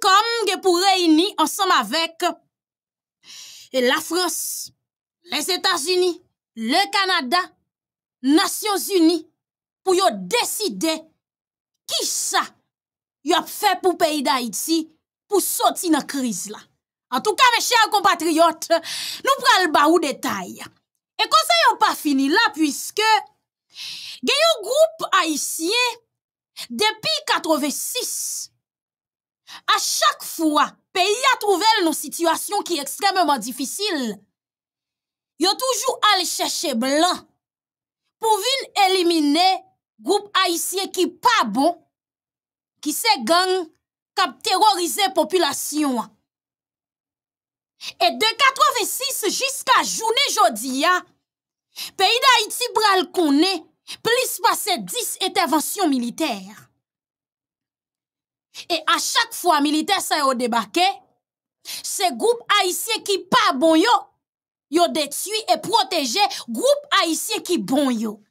comme pour réunir ensemble avec la France, les états unis le Canada, Nations Unies pour pour décider qui ça y a fait pour pour sortir sortir sortir sortir crise. En la. cas, mes chers compatriotes, nous prenons le nous prenons détail. Et detay. E pas pas fini là, puisque a un groupe haïtien depuis 86 A chak fwa, peyi a trouvel nou situasyon ki ekstrememan difisil, yo toujou al chèche blan pou vin elimine group Aïsye ki pabon ki se gang kap terorize populasyon. E de 86 jiska jounè jodi ya, peyi da Aïti pral konè plis pase 10 etèvansyon militer. Et à chaque fois, militaire ça yon débarqué, ces groupe haïtiens qui pas bon yo, yo détruit et protégé groupe haïtien qui bon yo.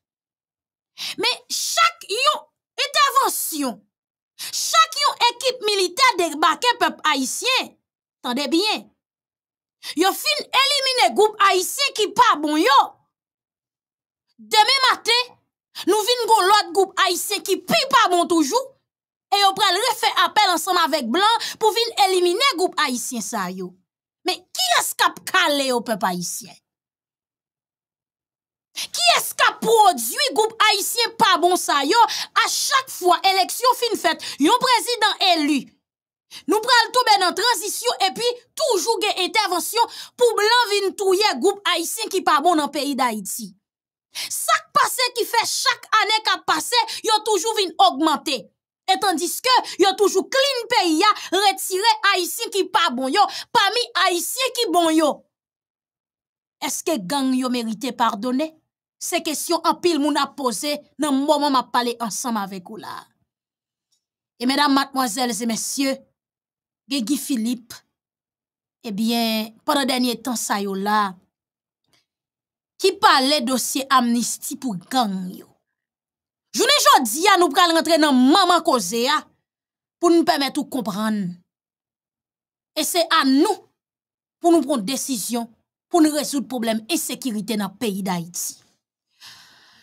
Mais chaque intervention, chaque équipe militaire débarqué peuple haïtien, tendez bien, Yo fin éliminer groupe haïtien qui pas bon Demain matin, nous avons l'autre groupe haïtien qui pi pas bon toujours. E yo prel refe apel ansanm avèk blan pou vin elimine goup Haitien sa yo. Men ki eskap kale yo pep Haitien? Ki eskap prodwi goup Haitien pa bon sa yo? A chak fwa, eleksyon fin fèt, yon prezidant elu. Nou prel toube nan transisyon epi toujou gen intervensyon pou blan vin touye goup Haitien ki pa bon nan peyi d'Haïti. Sak pase ki fè chak anèk ap pase, yo toujou vin augmentè. Etandiske, yo toujou klini peyi ya retire Aisyen ki pa bon yo, pa mi Aisyen ki bon yo. Eske gang yo merite pardone? Se kesyon apil mou na pose nan mou mou ma pale ansam avek ou la. E mèdam matmwazèl zè mèsyè, Gègi Filip, ebyen, eh pwèdè dènyè tan sa yo la, ki pale dosye amnisti pou gang yo? Jounen jodi ya nou pral rentre nan maman koze ya pou nou pemet ou kompran. E se an nou pou nou pront desisyon pou nou rezout problem e sekirite nan peyi da iti.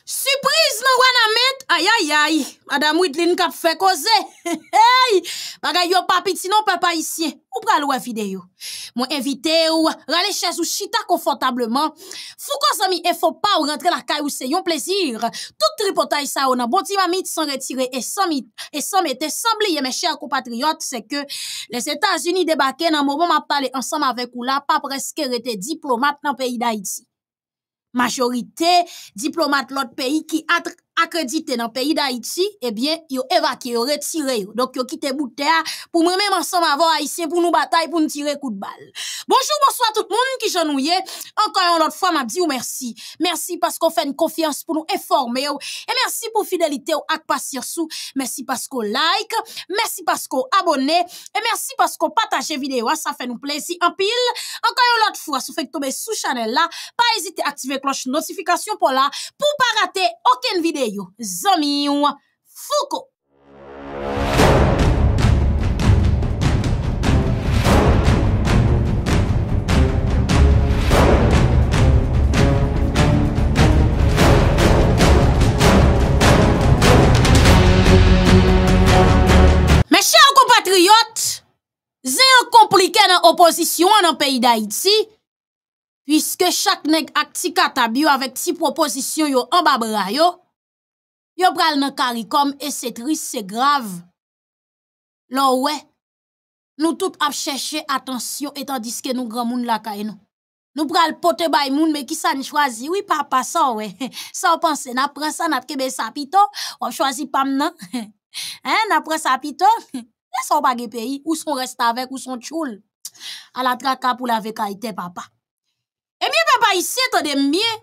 Supriz mwen wana met, ayayay, madame Wittlin kap fe koze, hey, bagay yo papi ti non pe pa isyen, ou pral wè videyo. Mwen evite ou, rale chèz ou chita konfortableman, fou kon zami e fò pa ou rentre la kay ou se yon plezir. Tout tripotay sa ou nan bonti mami ti san retire, e san e me te sabliye men chèr kou patriyot, se ke les Etats-Unis debake nan mou mou map pale ansam avèk ou la pa preske rete diplomat nan peyi da iti. majorité diplomate l'autre pays qui a accrédité dans le pays d'Haïti, eh bien, ils ont évacué, retiré. Donc, ils ont quitté pour moi-même ensemble avoir Haïtien pour nous batailler, pour nous tirer coup de balle. Bonjour, bonsoir tout le monde qui j'ennuie. Encore une autre fois, m'a dit merci. Merci parce qu'on fait une confiance pour nous informer. Et merci pour fidélité et patience. Merci parce qu'on like. Merci parce qu'on abonne. Et merci parce qu'on partage vidéo. Ça fait nous plaisir en pile. Encore une autre fois, si vous faites tomber sous channel là, pas hésiter à activer la cloche notification pour là, pour pas rater aucune vidéo yon zami yon foko. Mè chè an kompatriyot, zè yon komplike nan oposisyon nan peyi da iti, pwiske chak neg ak ti katab yo avèk ti proposisyon yon ambabera yo, Yo pral nan caricom et c'est triste, c'est grave. Là ouais. Nous tout ap chercher attention et tandis que nous grand moun la kaye nou. Nous pral pote bay moun mais qui s'en choisit? choisi? Oui papa ça ouais. Ça pense n'a pran ça n'a kebe pito on choisi pas nan. Hein, sa pran sapito. Les son bagay pays ou son reste avec ou son choul. À la traka pour la vekaite papa. Et eh bien papa ici tande bien.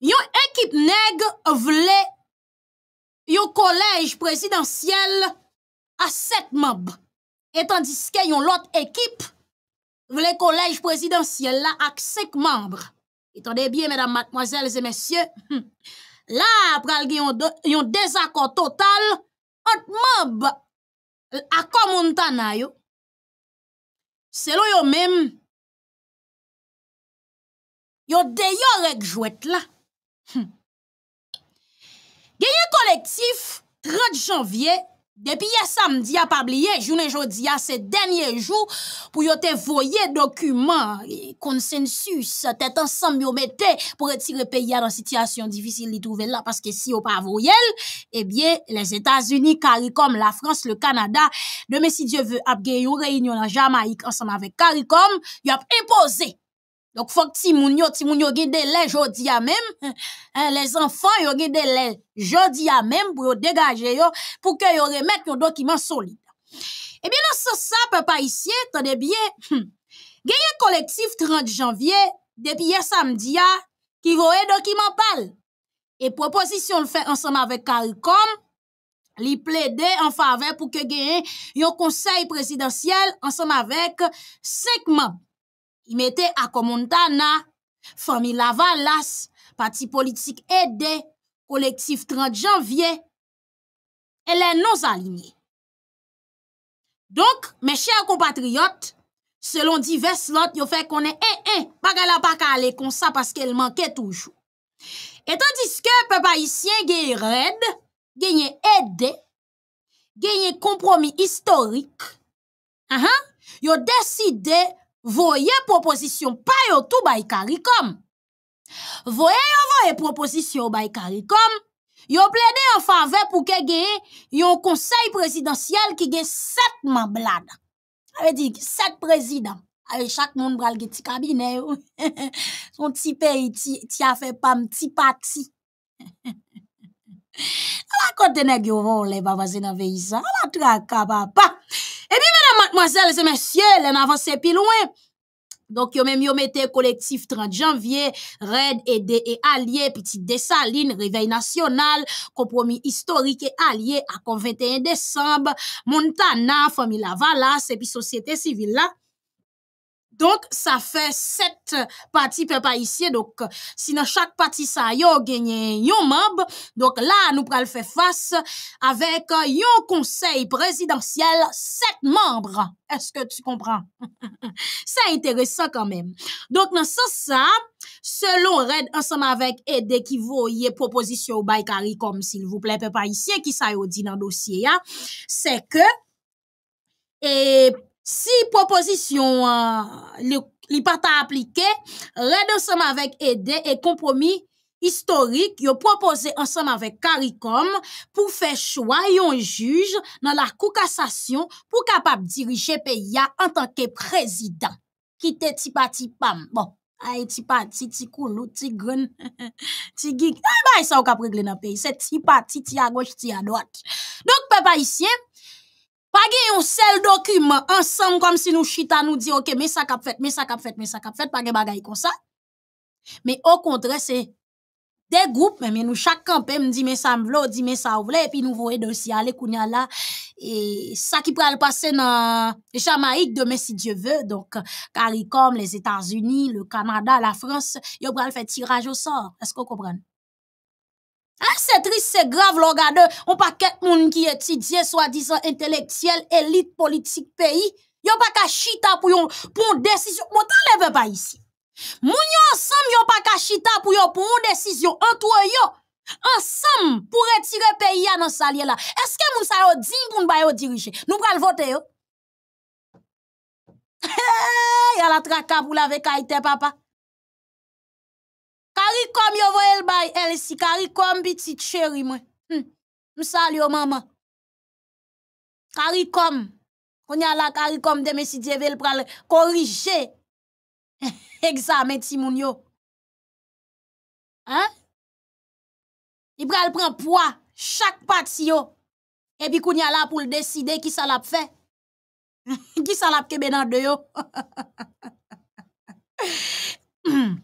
Yon équipe nègre, vle yo kolej prezidansyel a sek mab, etan diske yon lot ekip, vle kolej prezidansyel la ak sek mab. Etan de byen, mèdam, matoazèl, zè mèsyè, la pral gen yon dezakot total, ot mab akomoun tanay yo, selo yo mèm, yo deyorek jwèt la. Hmm. Genye kolektif, 30 janvye, depi ya samdi ya pabliye, jounen jodi ya se denye jou pou yo te voye dokumen, konsensus, te tansam yo mette pou retire pe ya dan sityasyon difisil li touvel la. Paske si yo pa voyel, ebyen, les Etats-Unis, Karikom, la Frans, le Kanada, deme si Diyo ve ap genyo reinyon la Jamaik ansam ave Karikom, yo ap impose. Donc, faut que ti moun yo, ti moun yo gen jodi à même, hein, hein, les enfants yo gen délai jodi à même pour yo dégager yo, pour que yo leurs un document solide. Eh bien, dans ça, papa ici, attendez bien, un hmm, collectif 30 janvier, depuis hier samedi, a, qui voye document pal. Et proposition le fait ensemble avec CARICOM, li plaider en faveur pour que gen un conseil présidentiel ensemble avec 5 membres. I mette Akomondana, Fomilavalas, Pati Politik Ede, Kolektif 30 Janvye, elen non zalini. Donk, me chèr kompatriyot, selon divers lot, yo fè konen en en, pa gala pa kale kon sa paske el manke toujou. Etan diske, pe pa isyen gey red, genye Ede, genye kompromi historik, yo deside Voye proposisyon pa yo tou bay karikom. Voye yo voye proposisyon bay karikom, yo plene yo fave pou ke geye yo konsey presidansyel ki ge setman blada. Awe di, set presidans. Awe, chak moun bral ge ti kabine yo. Son ti pey ti afe pam ti pati. A la kote ne gyovo le ba vaze nan veyisa, a la tou akaba pa. E bi mena mademoiselle, se men sye, le nan avanse pi louen. Donk yo men mi omete kolektif 30 janvye, red, ede e alye, piti desaline, rivey nasyonal, kompromi historike alye, akon 21 desamb, moun tanan, fami lavalas, epi sosyete sivil la. Donk, sa fe set pati pepa isye. Donk, si nan chak pati sa yo genye yon mab, donk la nou pral fe fase avek yon konsey prezidentyel set mab. Eske tu kompran? Sa enteresan kanmem. Donk, nan sa sa, selon red ansama vek edekivoye proposisyon ou baykari, kom sil vouple pepa isye, ki sa yo di nan dosye, se ke, e pepe, si proposition euh, li pas ta appliqué avec aide et compromis historique yo proposé ensemble avec caricom pour faire choix un juge dans la cour cassation pour capable diriger pays en tant que président qui ti pam bon Haïti pati ti koulou ti gren ti gig ah eh bah ben, ça on cap régler dans pays c'est ti parti ti à gauche ti à droite donc papa ici, pas gagne seul document ensemble comme si nous chita nous dit OK mais ça k'ap fait mais ça k'ap fait mais ça k'ap fait pas gagne bagaille comme ça mais au contraire c'est des groupes mais nous chaque camp me dit mais ça me veut dit mais ça voulait et puis nous voyons aussi aller kounya et ça qui pourrait passer dans Jamaïque demain si Dieu veut donc CARICOM les États-Unis le Canada la France ils pourraient faire tirage au sort est-ce qu'on comprend ah, c'est triste, c'est grave, ne On pas quelqu'un moun qui étudie, soi-disant intellectuel, élite politique pays. Yon pas qu'à chita pour yon, pour une décision. Mon t'enlève pas ici. Moun yon ensemble, yon pas qu'à chita pour yon, pour une décision entre yon. Ensemble, pour retirer pays à dans salier là. Est-ce que moun sa yon dit pour nous diriger? Nous pral voter yo. Hey, y la traka pour la été, papa. Karikom yo vo el bay el si. Karikom biti tcheri mwen. Mousal hm, yo mama. Karikom. Kounya la karikom deme si dieve l pral korije. Eksameti moun yo. Ha? Li pral pran poa chak pati yo. Ebi kounya la pou l deside ki salap fe. Ki salap ke benan de yo. Ha ha ha ha ha ha ha. Hmm.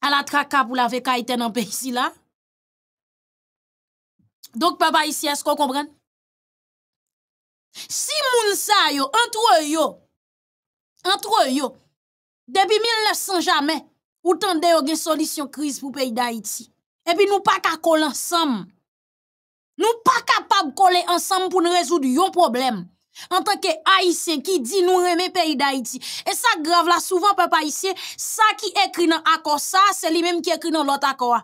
à la traka pour la vekaïte dans pays ici là. Donc, papa ici, est-ce qu'on comprend? Si moun sa yo, entre yo, entre yo, depuis 1900 jamais, ou tende yo gen solution crise pour pays d'Haïti. Et puis nous pas ka coller ensemble. Nous pas capable coller ensemble pour nous résoudre yon problème en tant que haïtien qui dit nous aimer pays d'Haïti et ça grave là souvent peuple haïtien ça qui écrit dans accord ça c'est lui même qui écrit dans l'autre accord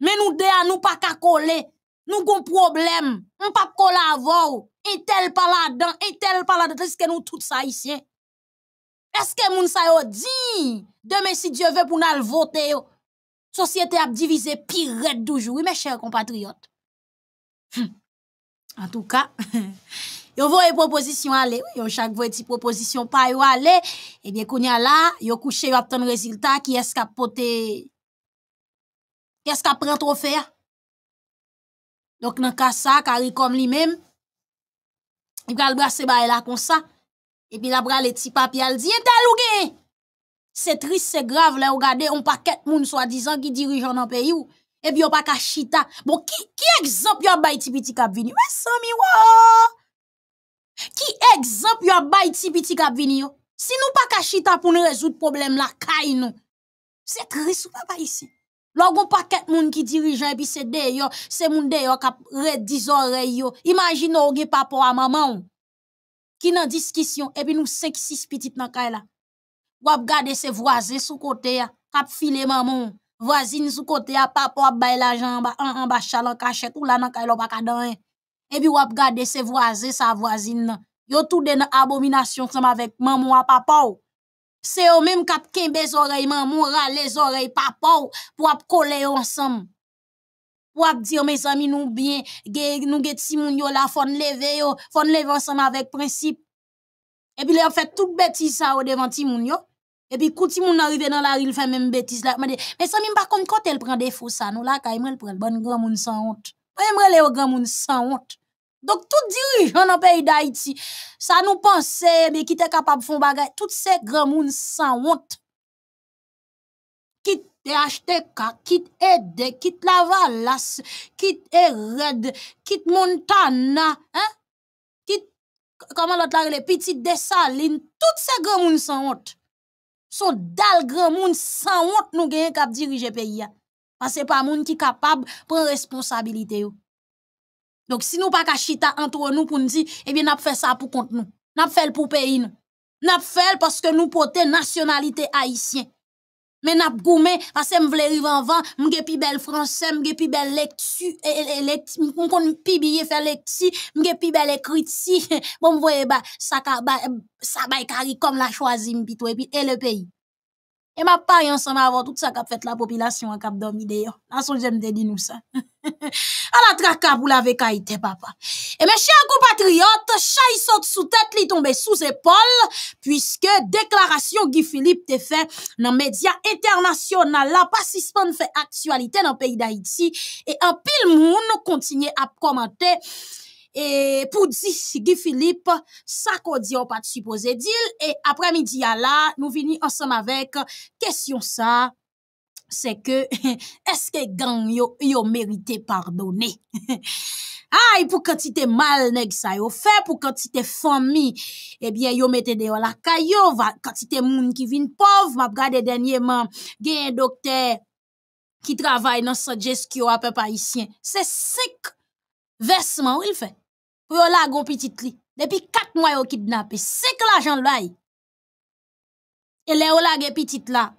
mais nous dé à nous pas ka coller nous gon problème on pas coller avant, et tel pas là dedans et tel pas là dedans est-ce que nous tous haïtien est-ce que moun sa yo dit demain si Dieu veut pour nous voter société a divisé pire toujours mes chers compatriotes hum. en tout cas yon voye proposition aller oui, On chaque voye ti proposition pa yon aller. et eh bien là, a la, yon couche obtenu un résultat qui est ce pote, qui est ce prend trophée. Donc nan ka ça kari comme lui même, il yon le brase ba la comme ça. et puis la pral le papier Il al dit, « yon tel C'est triste, c'est grave, là regardez, gade, on pas quatre moun soi-disant qui dirigent dans pays ou, et puis yon pas ka chita. Bon, qui exemple a bay ti piti kap vini? Mais sami, Ki ekzamp yo ap bay ti biti kap vini yo? Si nou pa kachita pou nou rezout problem la, kaj nou. Se krisou pa bay si. Logon pa ket moun ki dirijan epi se deyo, se moun deyo kap red dizore yo. Imagin nou ouge papa ou a maman ou. Ki nan diskisyon epi nou sek sis pitit nan kaj la. Wap gade se vwazin sou kote ya, kap file maman ou. Vwazin sou kote ya, papa wap bay la jamba, an an bachal an kachek, ou la nan kaj lo baka danyen. Et puis wap gardé ses voisins, sa voisine. Vous Yo tout de abomination ensemble avec maman papa papa. C'est même qui kap kenbe oreilles, maman, oreilles oreilles, oreilles, papa pour coller yo ensemble. Pour mes amis nous bien, nous avons get si yo la fon leve yo, fon leve ensemble principe. principe. puis puis on fait tout bêtise ça bêtise devant ti yo. Et puis, quand moun arrive dans la rue, il fait même bêtise là. Mais ça, amis, par contre, quand elle prend des faux ça, nous là, quand elle prend le bon grand moun sans honte. sans honte. Donc, tout dirigeant dans le pays d'Haïti, ça nous pensait, mais qui était capable de faire des choses, tout ces grand monde sans honte, qui te acheté ka, qui aide, qui te lavalas, qui te red, qui te montana, hein? qui comment l'autre les petites dessalines, tout ces grand monde sans honte, sont dal grand monde sans honte, nous gagnons de diriger le pays. Hein? Parce que ce n'est pas monde qui est capable de prendre responsabilité. Donc si nous pas cachita entre nous pour nous dire, eh bien, n'a fait ça pour compte nous. N'a fait pour pays nous. N'a fait parce que nous portons nationalité haïtienne. Mais n'a goûté, parce que m'vle vivre en vent, m'ge pi belle français, m'ge pi belle lecture, eh, eh, eh, m'kon pi billet faire lecture, m'ge pi belle écriture. Bon, vous voyez bah, ça va bah, ça ba comme la choisi m'pito, puis, et le pays. E ma pa yon san ma avon tout sa kap fèt la popilasyon an kap domi deyo. An son jem te di nou sa. An la tra kap ou la ve ka ite papa. E me chè akou patriote, chay sot sou tèt li tombe sous epol, pwiske deklarasyon Gi Philippe te fè nan medya internasyon nan la pasisman fè aksualite nan peyi da iti, e an pil moun nou kontinye ap komante... E pou di, Sigi Philippe, sa ko di yo pati suppose dil, e apre midi ya la, nou vini ansem avek, kesyon sa, se ke, eske gang yo merite pardonne? Ay, pou kante te mal neg sa yo fe, pou kante te fomi, ebyen yo mette deyo la kayo, kante te moun ki vin pov, ma brade denye mam, gen dokte ki travay nan sa jeskyo apè pa isyen. Se sik vese man ou il fe? pour yon la gon petit li. Depuis 4 mois yon kidnappé, 5 l'argent l'ay. Et le yon la gen petit la.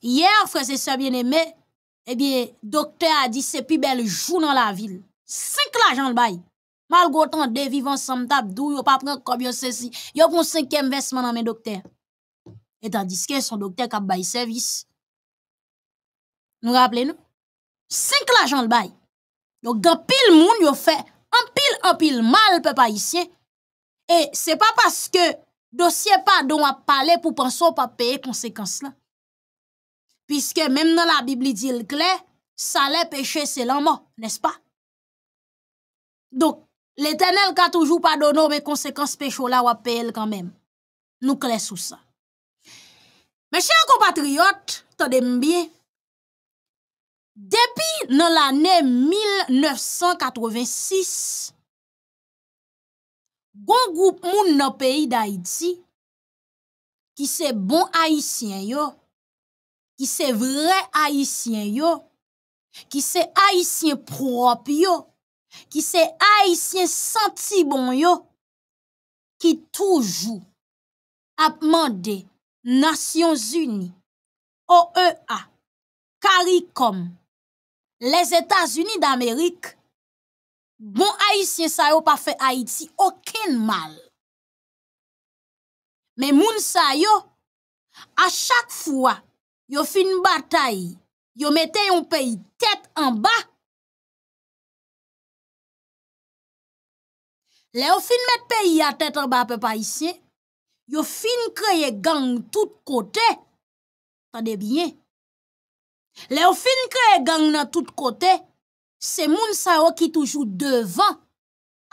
Hier, frère, c'est ça bien aimé, eh bien, docteur a dit c'est plus belle jour dans la ville. 5 l'argent l'ay. Malgré tant de vivants ensemble tap dou, yon pas prendre comme yon ceci. Yon 5 cinquième investissement dans mes docteurs. Et tandis que son docteur kap a service. Nous rappelez-nous? 5 l'argent l'ay. Donc, dans pile moun yon fait An pil, an pil mal pe pa isye. E se pa paske dosye pa donwa pale pou panso pa peye konsekans la. Piske menm nan la Bibli di l kle, sa le peche selanman, nes pa? Donk, le tenel ka toujou pa dono, me konsekans pecho la wapel kanmen. Nou kle sou sa. Meshe an kompatriot, tade mbiye. Depuis dans l'année 1986, gon groupe moun nan pays d'Haïti qui bon Haïtien yo, qui vrai vrai Haïtien yo, qui se Haïtien qui yo, qui se Haïtien bon yo, qui toujours e a nations Nations OEA, CARICOM, Les Etats-Unis d'Amerik, bon Haitien sa yo pa fe Haiti, oken mal. Men moun sa yo, a chak fwa, yo fin batay, yo mette yon peyi tet an ba. Le yo fin mette peyi a tet an ba pe pa Haitien, yo fin kreye gang tout kote, tade bien. Le ou fin kre e gang nan tout kote, se moun sa ou ki toujou devan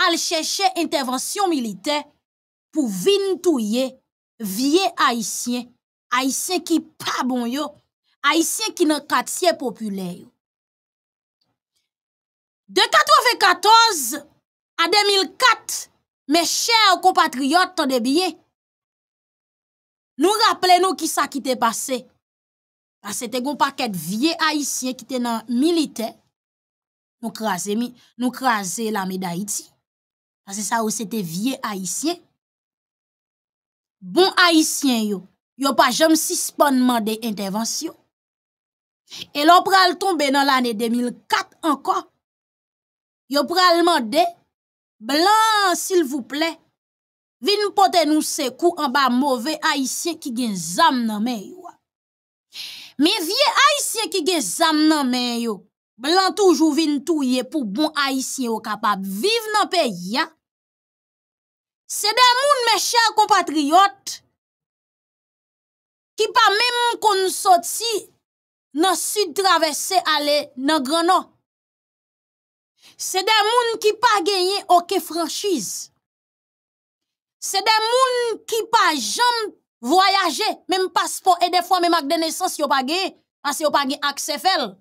al cheche intervensyon milite pou vintouye vie aisyen, aisyen ki pa bon yo, aisyen ki nan katsye populeyo. De 94 a 2004, me chè ou kompatriot tande bie, nou rappele nou ki sa ki te pase. Pase te goun paket vie haisyen ki te nan milite, nou krasi la me da iti. Pase sa ou se te vie haisyen. Bon haisyen yo, yo pa jom si sponman de intervensyon. E lop pral tombe nan lane 2004 anka. Yo pral man de, blan sil vouple, vi nou pote nou se kou anba mouve haisyen ki gen zam nan men yo a. Me vie aisyen ki ge zam nan men yo, blan toujou vin touye pou bon aisyen yo kapab, viv nan pe ya. Se den moun me chèr kompatriyot, ki pa men moun kon sot si, nan sud travesse ale nan grana. Se den moun ki pa genye oke franshiz. Se den moun ki pa jant, voyager, même passeport et des fois même acte de naissance yo pas gagné parce pas gagné accès fel.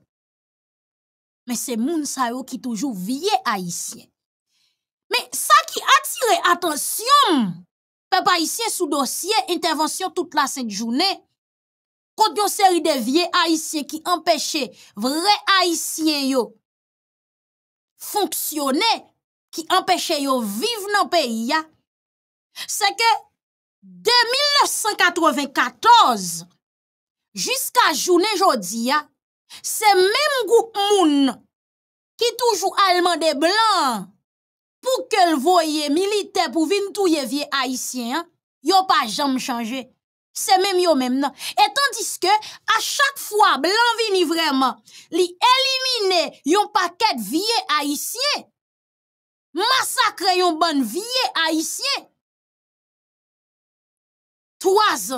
Mais c'est moun sa yo qui toujours vieux haïtien. Mais ça qui attire attention peuple haïtien sous dossier intervention toute la sainte journée contre une série de vieux haïtiens qui empêchaient vrais haïtiens yo fonctionner qui empêchaient yo vivre dans le pays c'est que de 1994 jusqu'à journée aujourd'hui, c'est même groupe qui toujours allemand des blancs pour que le voyait militaire pour venir tout vie haïtien, hein, yo pas jamais changé. C'est même yo même Et tandis que à chaque fois blanc vini vraiment, li éliminer un paquet vieux haïtien. Massacrer yon bonne vieux haïtien. Troase,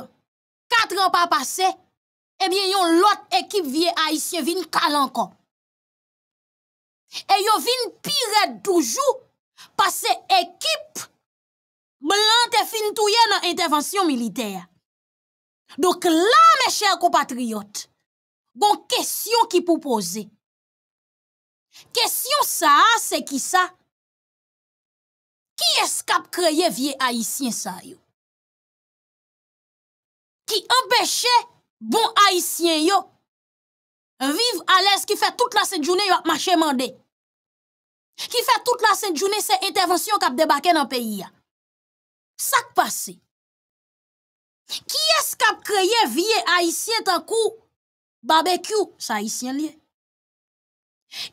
katre an pa pase, ebyen eh yon lot ekip vie Aisyen vin kalankan. E yo vin piret toujou pase ekip blante fin touye nan intervensyon militer. Dok la, me chèr ko patriyot, gon kèsyon ki pou pose. Kèsyon sa, se ki sa, ki eskap kreye vie Aisyen sa yo? ki empèche bon Haitien yo vive alèz ki fè tout la sè djounè yo ap mache mandè. Ki fè tout la sè djounè se etèvensyon kap debakè nan peyi ya. Sak pasè. Ki es kap kreye vie Haitien tankou babèkyou sa Haitien liè?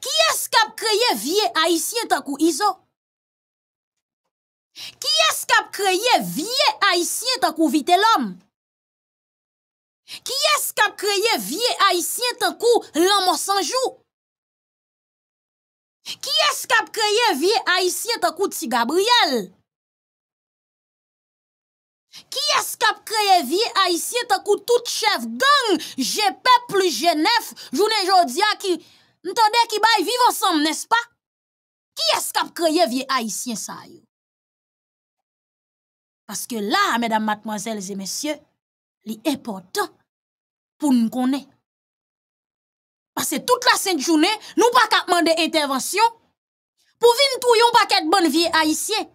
Ki es kap kreye vie Haitien tankou izo? Ki es kap kreye vie Haitien tankou vite lòm? Ki es kap kreye vie Aisyen te kou Lama Sanjou? Ki es kap kreye vie Aisyen te kou Ti Gabriel? Ki es kap kreye vie Aisyen te kou tout chef gang, Jepep, Lujenef, Jounen Jodia ki, mtode ki bay viv ansam, nes pa? Ki es kap kreye vie Aisyen sa yo? Paske la, medan matmozèl zè mesyè, li importan, pour nous connaître. Parce que toute la sainte journée, nous pas qu'à demander intervention pour venir trouver un paquet de bonnes vieux haïtiens.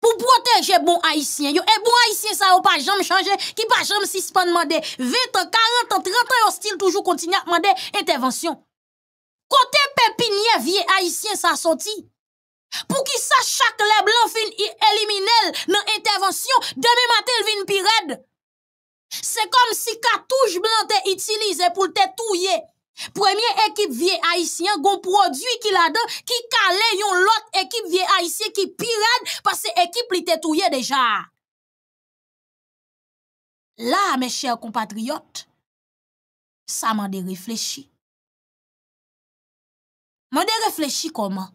Pour protéger bon haïtien, yo, et bon haïtien ça n'a pas jamais changé, qui pas jamais suspendre demander 20 ans, 40 ans, 30 ans, style toujours continue à demander intervention. Côté pépinier vieux haïtien ça sorti. Pour qui sache chaque les Blancs fin éliminer dans intervention, demain matin il vient pirade. Se kom si katouj blan te itilize pou te touye. Premye ekip vie aisyen gon prodwi ki la de, ki kale yon lot ekip vie aisyen ki pi red pa se ekip li te touye deja. La, me chèr kompatriot, sa man de reflechi. Man de reflechi koman?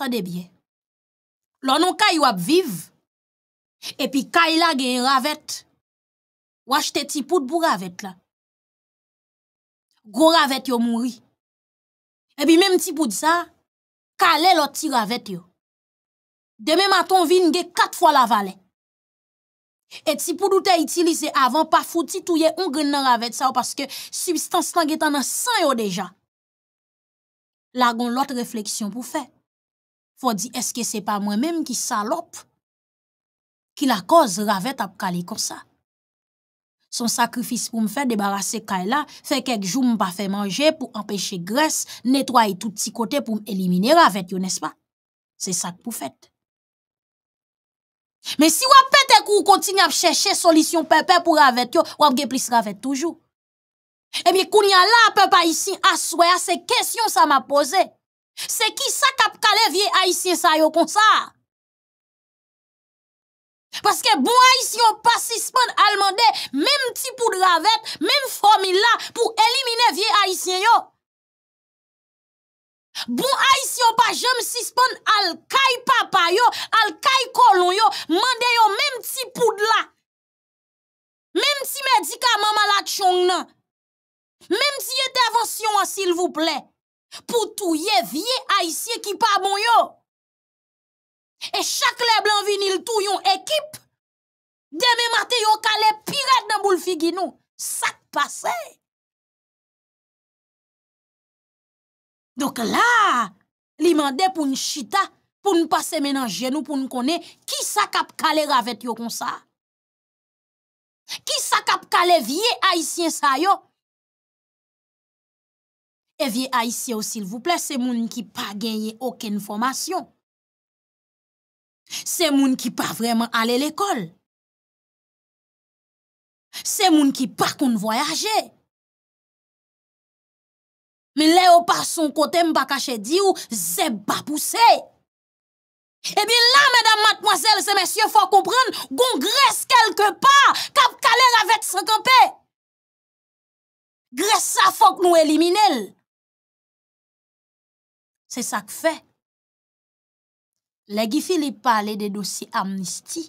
Tande bie, lonon ka yon ap vive, Epi kaila gen yon ravet, wache te tipoud pou ravet la. Gwo ravet yo mouri. Epi menm tipoud sa, kale lot ti ravet yo. Deme maton vin gen kat fwa la vale. Eti poud ou te itilize avan, pa fouti touye on gen nan ravet sa, ou paske substans lan gen tan nan san yo deja. Lagon lot refleksyon pou fe. Fwa di eske se pa mwen menm ki salop? Ki la koz ravet ap kale kon sa. Son sakrifis pou m fè debarase ka la, fè kek jou m pa fè manje pou empèche gres, netwaye tout ti kote pou m elimine ravet yo, nes pa? Se sak pou fèt. Men si wap pèt ek ou kontini ap chèche solisyon pepe pou ravet yo, wap gen plis ravet toujou. E mi koun yan la pepe a isin aswe a se kèsyon sa m ap pose. Se ki sa kap kale vie a isin sa yo kon sa? Parce que bon suspend allemandé, almande, petit ti la même formule là pour éliminer vie haïtien yo. Bon on pas jem suspend al kay papa yo, al kay kolon yo, mande yo même ti poudre la. Même ti médicament malade chong même si intervention s'il vous plaît. Pour tout vieux vie qui qui pas bon yo. E chak le blan vinil tou yon ekip, deme mati yo kalè piret nan bou l figi nou. Sak pase. Dok la, li mandè pou n chita, pou n pase menan jenou, pou n konè, ki sak ap kalè ravèt yo konsa? Ki sak ap kalè vie aisyen sa yo? E vie aisyen ou sil vouple, se moun ki pa genye oken fomasyon. Se moun ki pa vreman ale l'ekol. Se moun ki pa kon voyaje. Me le ou pa son kote mba kache di ou, zeb ba puse. Ebi la, medam matmoazel, se mesye fok kompran, goun gres kelke pa, kap kaler avet se kampe. Gres sa fok nou elimine l. Se sa k fek. Le gifili pale de dosi amnisti,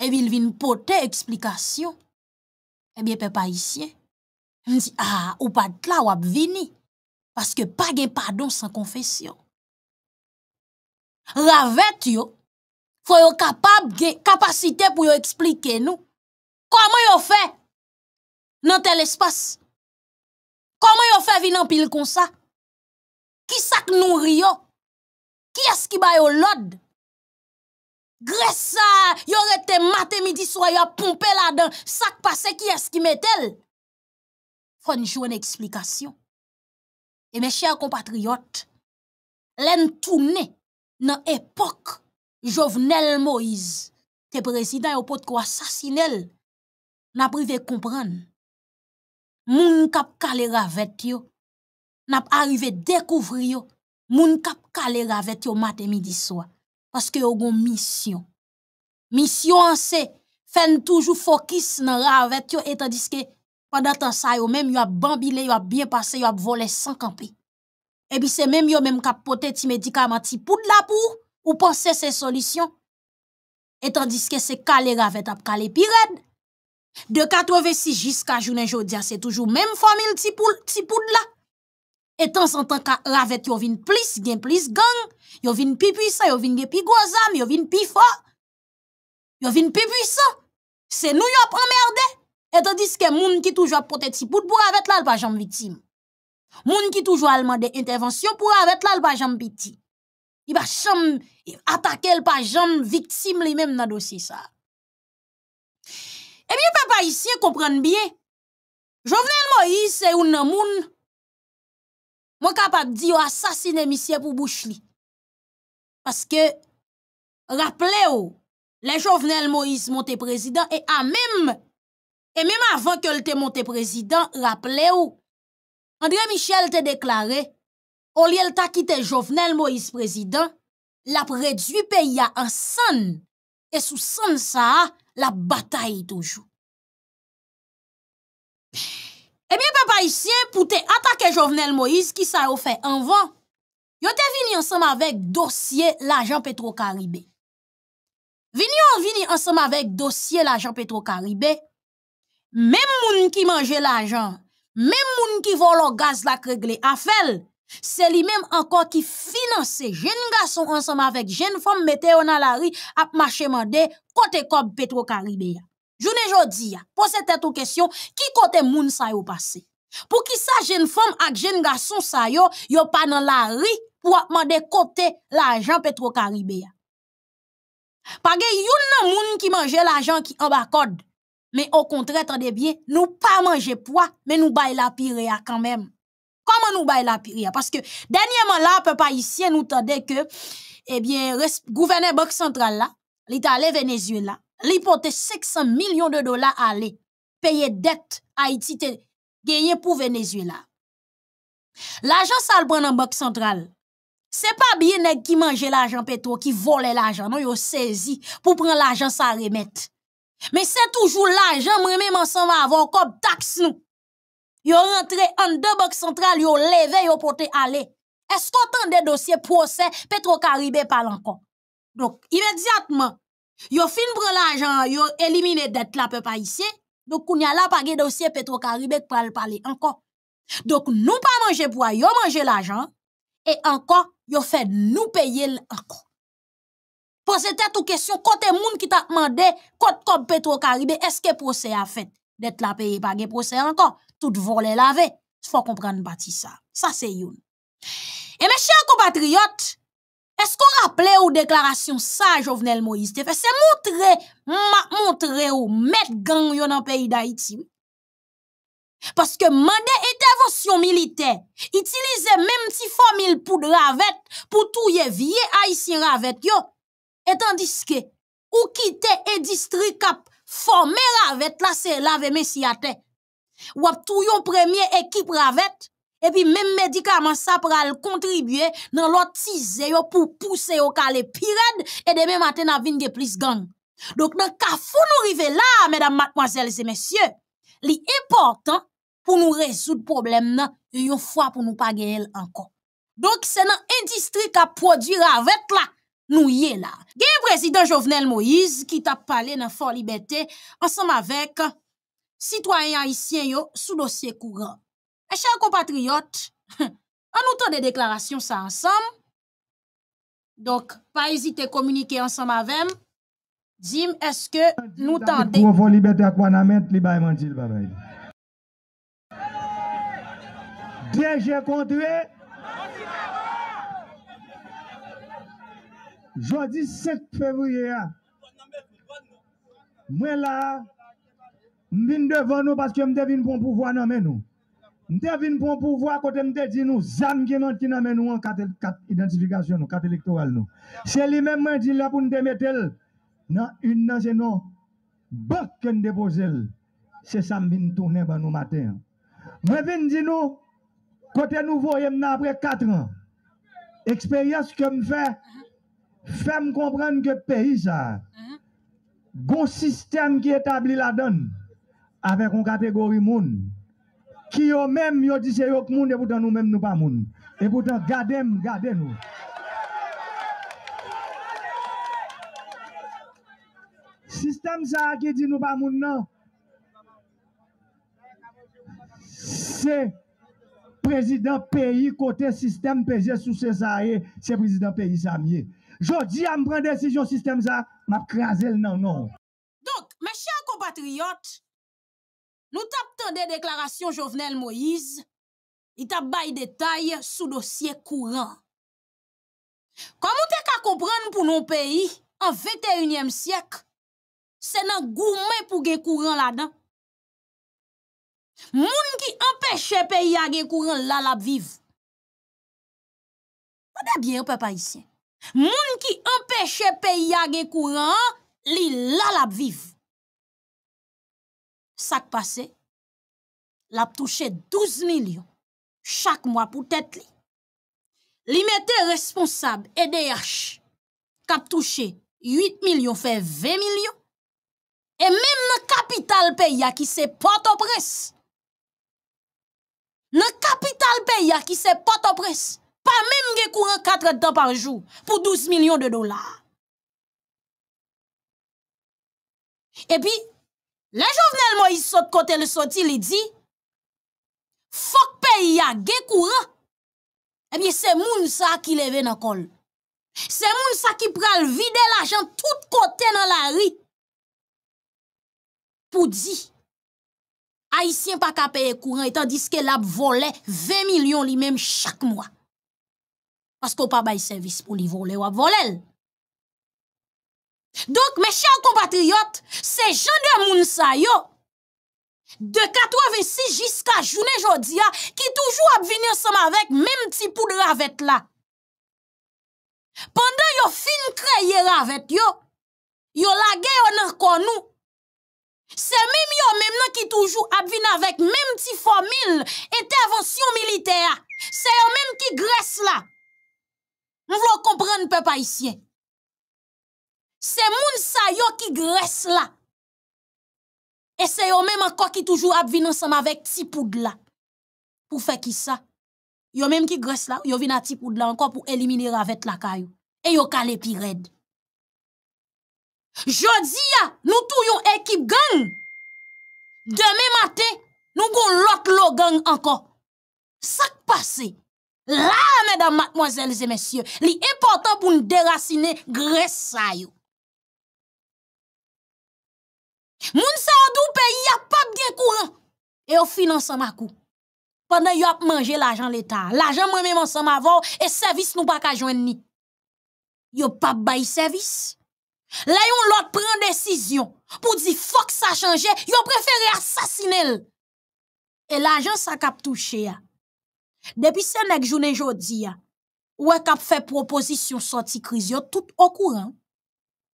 e vil vin pote eksplikasyon, e eh bi pe pa isye, m di, a, ah, ou pa dkla wap vini, paske pa gen pardon san konfesyon. Ravet yo, fwe yo kapab gen kapasite pou yo eksplike nou, koman yo fe nan tel espas? Koman yo fe vin nan pil konsa? Ki sak nou riyo? Ki eski ba yo lod? Gresa, yore te mate midi soya pompe la dan sak pase ki eski metel? Fonjou en eksplikasyon. E me chèr kompatriyot, len toune nan epok jovenel Moïse, te prezident yo pot kwa sasinel, naprive kompran. Moun kap kale ravet yo, nap arrive dekouvri yo, Moun kap kale ravet yo matin midi soir parce que yo gon mission. Mission c'est faire toujours focus dans ravet yo et tandis que pendant temps ça yo même yo a bambilé, yo a bien passé, yo a volé sans camper. Et puis c'est même yo même kap pote ti médicament ti de la pour ou penser c'est solution. Et tandis que c'est kale ravet ap kale pirade. De 86 jusqu'à journée jodia, c'est toujours même formule ti poule là et temps en temps ravette yo vin plus gen plus gang yo vin pi puissant yo vin gen pi gros am yo pi fort yo plus pi puissant c'est nous qui prend merde et tandis que moun ki toujours protège si pou pour avec là pa victime moun ki toujours demande intervention pour avec là pa jam il va cham attaquer pa jam victime lui même dans dossier ça Eh bien papa ici comprendre bien Jovenel Moïse c'est un Moun Mwen kapat di yo asasine misye pou bouch li. Paske, raple yo, le jovenel Moïse monte prezident, e a menm, e menm avan ke lte monte prezident, raple yo, André Michel te deklare, olye lta ki te jovenel Moïse prezident, la pre dupe ya an san, e sou san sa, la bataye toujou. Pfff, Eh bien, papa ici, pour te attaquer Jovenel Moïse, qui ça a fait en vent, ils te vini ensemble avec dossier l'agent Petro-Caribé. Vini yon vini ensemble avec dossier l'agent Petro-Caribé. Même moun qui mange l'argent, même moun qui le gaz la kregle à fèl, c'est lui-même encore qui finance jeunes garçon ensemble avec jeunes femmes mette mettent à la rue à mandé côté Petro-Caribé. Joune jodi ya, pose tête aux question, qui côté moun sa yo passe? Pour qui sa jeune femme ak jeune garçon sa yo, yo pas dans la rue pour mande kote l'argent petro Parce ya? y youn nan moun ki mange l'argent ki en corde. mais au contraire, tendez bien, nous pas manger poids, mais nous baille la pire quand même. Comment nous baille la pire Parce que, dernièrement là, peu pas nous tendez que, eh bien, gouverneur Banque Centrale là, l'Italie Venezuela, li 600 millions de dollars aller payer dette Haïti te gagner pour Venezuela. L'argent ça le prend en banque centrale. C'est pas bien qui mange l'argent pétro qui vole l'argent non yo saisi pour prendre l'argent ça remettre. Mais c'est toujours l'argent même ensemble avoir comme taxe nous. Yo rentré en deux banque centrale yo levé yo porter aller. Est-ce qu'on a des dossiers procès Petro Caribe encore. Donc immédiatement Yo fin prend l'argent, yo éliminer dette la peuple haïtien. Donc kounya la pa gen dossier Petro-Caribé pral parler encore. Donc nous pas manger pour yo manger l'argent et encore yo fait nous payer encore. Posez tête question côté moun qui t'a demandé côté comme Petro-Caribé est-ce que procès a fait d'être la payé pas gen procès encore. Tout volé lavé. Faut comprendre partie ça. Ça c'est une. Et mes chers compatriotes, est-ce qu'on rappelle ou déclaration ça, Jovenel Moïse C'est montrer, montrer ou mettre gang yon dans le pays d'Haïti. Parce que mande intervention militaire, utilise même si formule pour de ravette, pour tout les vie haïtien ravette Et tandis que, ou quitte et district cap, formé ravette, là c'est lave messiate. Ou à tout yon premier équipe ravette, et puis même médicament ça pourra contribuer dans l'autre pour pousser au calé pirade et demain matin n'a vinn plus gang. Donc dans kafou nous rive là mesdames mademoiselles et messieurs, L'important pour nous résoudre problème nan yon fois pour nous pas encore. Donc c'est dans industrie qui produire avec là nous y est là. Gen président Jovenel Moïse qui t'a parlé dans Fort Liberté ensemble avec citoyen haïtien yo sous dossier courant. Eh, a chan kompatriyot, an nou tan de deklarasyon sa ansam. Donk, pa ezite komunike ansam avèm. Djim, eske nou tan deklarasyon sa ansam. Pouvo libetè akwana men, liba e manjil babay. Deje kontwe. Jodi sek fevouye ya. Mwen la, mbin devon nou paske mdevin pou mpouvo anomen nou. Nous avons pour pouvoir nous dit nous, nous identification, électorale. Nous. C'est lui-même dit nous mettre une que nous c'est ça nous, nous voyons après 4 ans, expérience que me fait, fait comprendre que pays ça, système qui établit la donne avec une catégorie monde. Ki yo mèm yo di se yo k moun e poutan nou mèm nou pa moun. E poutan gade m, gade nou. Sistem sa a ki di nou pa moun nan. Se prezident peyi kote sistem peye sou se sa a e, se prezident peyi sa a miye. Jodi a m pren desisyon sistem sa a, m ap kreaze l nan nan. Dok, mè chan kon batri yot. Nou tap tan de deklarasyon jovenel Moïse, i tap bay detay sou dosye kouran. Kam ou te ka kompran pou nou peyi, an 21e siyek, se nan gourmet pou ge kouran la dan. Moun ki empèche peyi ya ge kouran lalap viv. Moun ki empèche peyi ya ge kouran li lalap viv. sak pase, l ap touche 12 milyon chak mwa pou tet li. Li mette responsab E.D.H. kap touche 8 milyon fe 20 milyon e mem nan kapital pe ya ki se pot opres. Nan kapital pe ya ki se pot opres. Pa mem ge koure 4 tan par jou pou 12 milyon de dolar. E pi, La jovnel mo yi sot kote le soti li di, fok pe yi a ge kouran, ebye eh se moun sa ki leve nan kol. Se moun sa ki pral vide la jant tout kote nan la ri. Pou di, a yi sien pa ka peye kouran, etan diske la ap vole 20 milyon li menm chak mwa. Paske ou pa baye servis pou li vole ou ap vole lè. Donk, mè chè ou kompatriot, se jan de moun sa yo, de katwe vensi jiska jounen jodi a, ki toujou ap vin yon sem avèk, mèm ti poudre avèk la. Pendan yo fin kreye avèk yo, yo la gen yon narkon nou, se mèm yo mèm nan ki toujou ap vin avèk, mèm ti fomil, etè avansyon militea, se yo mèm ki gres la. Mèm vlo komprenn pe pa isye. C'est moun sa yo ki graisse la. Et se yo même anko ki toujou ap vin ansam Pour ti qui ça Pour faire qui sa. Yo même qui graisse là yo vin a ti poud la encore pour éliminer avec la caillou. et yo kale pi red. Jodi ya, nou tou yon équipe gang. Deme nous nou gon lot lo gang encore. Sak passe. Là, mesdames, mademoiselles et messieurs, li important pour nous déraciner. Graisse sa Moun sa ou dou pays a pas bien courant hein. et au finance ma kou. Pendant yop manje l'argent l'état, l'argent moi même ensemble avant et service nous pa ka joindre ni. pas pa bay service. Là ont l'autre prend décision pour dire que ça Ils ont préféré assassiner. Et l'argent ça cap touché. Depuis ce nèg journée jodi ya, ou fait proposition sortie crise yo tout au courant.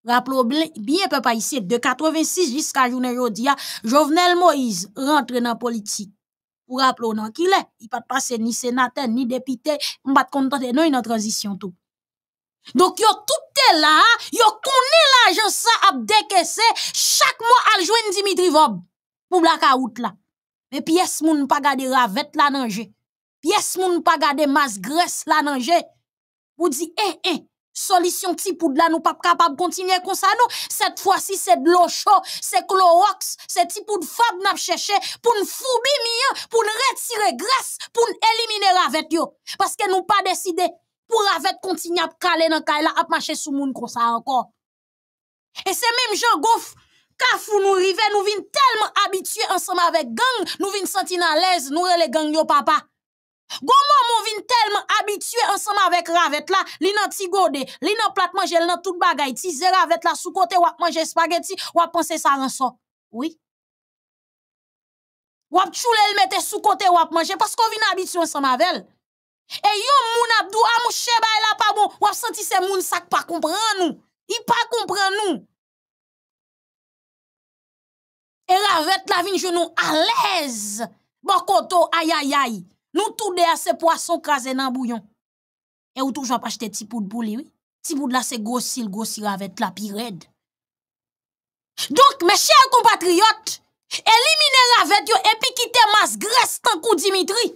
Rappelons bien, papa ici, de 86 jusqu'à journée aujourd'hui, Jovenel Moïse rentre dans la politique. Pour rappeler non qu'il est, il pas passé ni sénateur, ni député, on pas contenter non une transition tout. Donc yo tout est là, yo connaît l'argent ça a décaissé chaque mois al joindre Dimitri Vob pour blackout là. Mais pièce moun pas garder ravette la nanger. Pièce moun pas garder masse graisse la jeu. Vous dit eh eh solution type pour là nous pas capable continuer comme ça nous cette fois-ci c'est de l'eau chaude c'est clorox c'est type de fab n'a cherché pour nous foubi mien pour nous retirer graisse pour nous éliminer la yo parce que nous pas décidé pour avec continuer à caler dans caille là à marcher sous monde comme ça encore et c'est même Jean Goff fou nous arrivons, nous vîmes tellement habitués ensemble avec gang, nous vîmes sentir à l'aise, nous les gang yo papa. Comment on vin tellement habitué ensemble avec ravet la, li nan ti gode, li nan plat manje, li nan tout bagay, ti ze ravet la sou kote wap manje spaghetti, wap penser sa ranson. Oui. Wap choule le mette sou kote wap manje, qu'on vin habitué ensemble avec. et yon moun abdou amou ah, cheba bon, bon, wap senti se moun sak pa nous, nou. I pa comprend nou. Et ravet la vin l'aise, aïe, aïe, aïe. nou tou de a se poason krasen nan bouyon. E ou tou jwa pa chete ti poud pou liwi, ti poud la se gosil, gosil avet la pi red. Donk, me chèl kompatriot, elimine avet yo epi ki te mas gres tan kou Dimitri,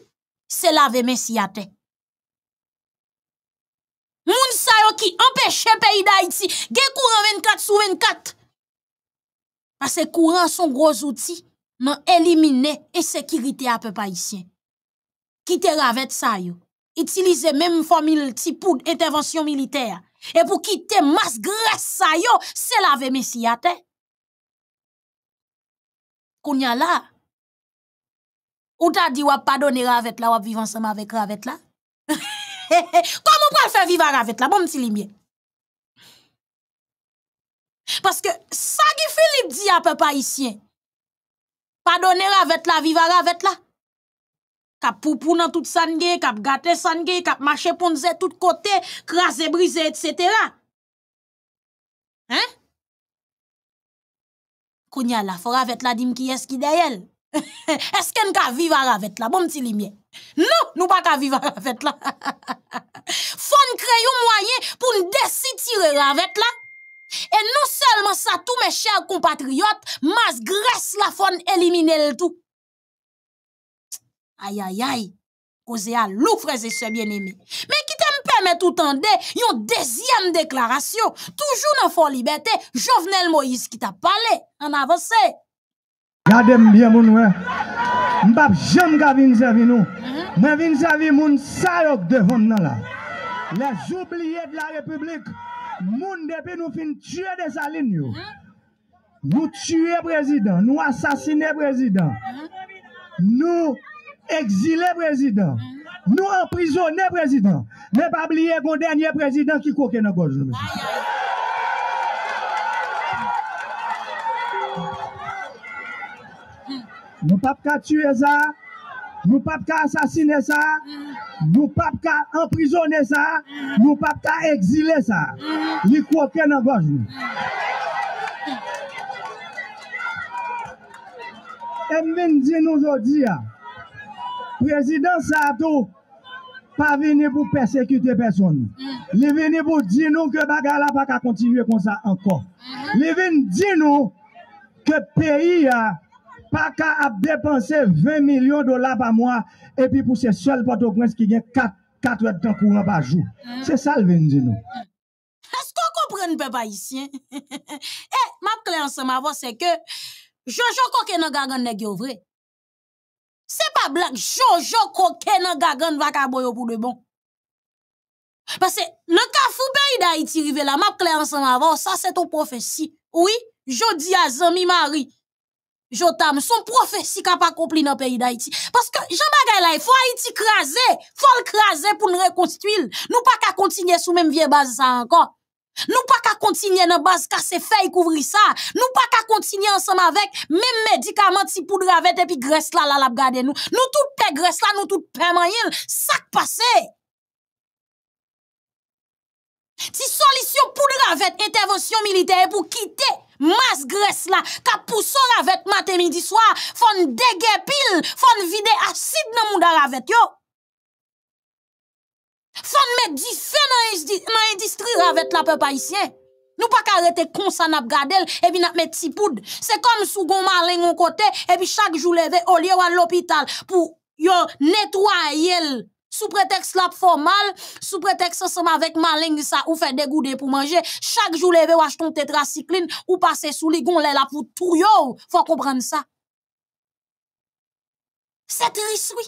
se lave men si ate. Moun sa yo ki empèche peyi da iti, ge kouran 24 sou 24. A se kouran son gros outi, nan elimine esekirite apè pa isyen. quitter Ravet ça yo. Utiliser même formule ti pour intervention militaire et pour quitter masse graisse ça yo, c'est lave messie à terre. Kounya là ou t'a dit wap pardonner avec là wap vivre ensemble avec avec là. Comment pral faire vivre avec la? bon petit Parce que ça qui Philippe dit à papa haïtien. Pardonner avec la vivre avec la. Kap poupou nan tout sange, kap gate sange, kap mache ponze tout kote, krasé, brisé, etc. Hein? Kounya la, fò ravet la dim ki eski est est n ka vive ravet la? Bon mti Non, nous pa ka vivra a ravet la. Fon kreyon moyen pou n ravet la. Et non seulement ça, tous mes chers compatriotes, mas grâce la fon elimine le tout. Ayayay, koze a lou freze se bien emi. Me ki te mpemet utande yon dezyem deklarasyon. Toujou nan fò libetè, Jovenel Moïse ki ta pale, an avansè. Gade mbyen moun wè, mbap jom ga vinzevi nou. Mm-hmm. Men vinzevi moun sa yok devon nan la. Les oubliye de la republik, moun depi nou fin tue de sa lin yo. Mm-hmm. Nou tue prezident, nou asasine prezident. Mm-hmm. Nou... exilè prezident. Nou emprizonè prezident. Ne bab liye goun denye prezident ki kouke nan goj nou. Nou pap ka tue sa. Nou pap ka asasine sa. Nou pap ka emprizonè sa. Nou pap ka exilè sa. Ni kouke nan goj nou. E men di nou zodi ya. Ah, Prezident Sato pa veni pou persekute person nou. Mm. Le veni pou di nou ke bagala pa ka kontinuye kon sa ankon. Mm-hmm. Le veni di nou ke peyi ya pa ka ap depanse 20 milyon dola pa mwa epi pou se sol patokwens ki gen 4 etan kouan pa jou. Mm. Se sal veni di nou. Esko kompren beba isi. Ma kliansan ma vo se ke, jonjoko ke nan gagan ne gyo vre. c'est pas blanc jojo coquin nan gagan au bout de bon parce que le pays d'Haïti rive là m'a clair ensemble avant ça c'est ton prophétie oui jodi a zami mari Jotam, son prophétie qui a pas accompli dans le pays d'Haïti. Parce que, jean là, il faut Haïti craser, il faut le craser pour nous reconstruire. Nous pas qu'à continuer sous même vieille base ça encore. Nou pa ka kontinye nan baz ka se fey kouvri sa, nou pa ka kontinye ansem avek, men medikaman ti poudre avet epi gres la la labgade nou. Nou tout pe gres la, nou tout preman yil, sak pase. Ti solisyon poudre avet, intervensyon milite e pou kite mas gres la, ka pouson avet mate midi swa, fon dege pil, fon vide asid nan mou da avet yo. Fon met di fe nan industrie ravet la peuple haïtien. nous pas pa ka ça n'a ap gadel, puis nap met si poud. Se kom sou gon côté et kote, chaque jour jou au olye à l'hôpital pour yo nettoyer. Sous prétexte la formal, sous prétexte ensemble avec maling ça ou fait goudes pour manger. Chaque jour levé ou ton tétracycline ou passer sous ligon là pour tout yo. Faut comprendre ça. C'est triste oui.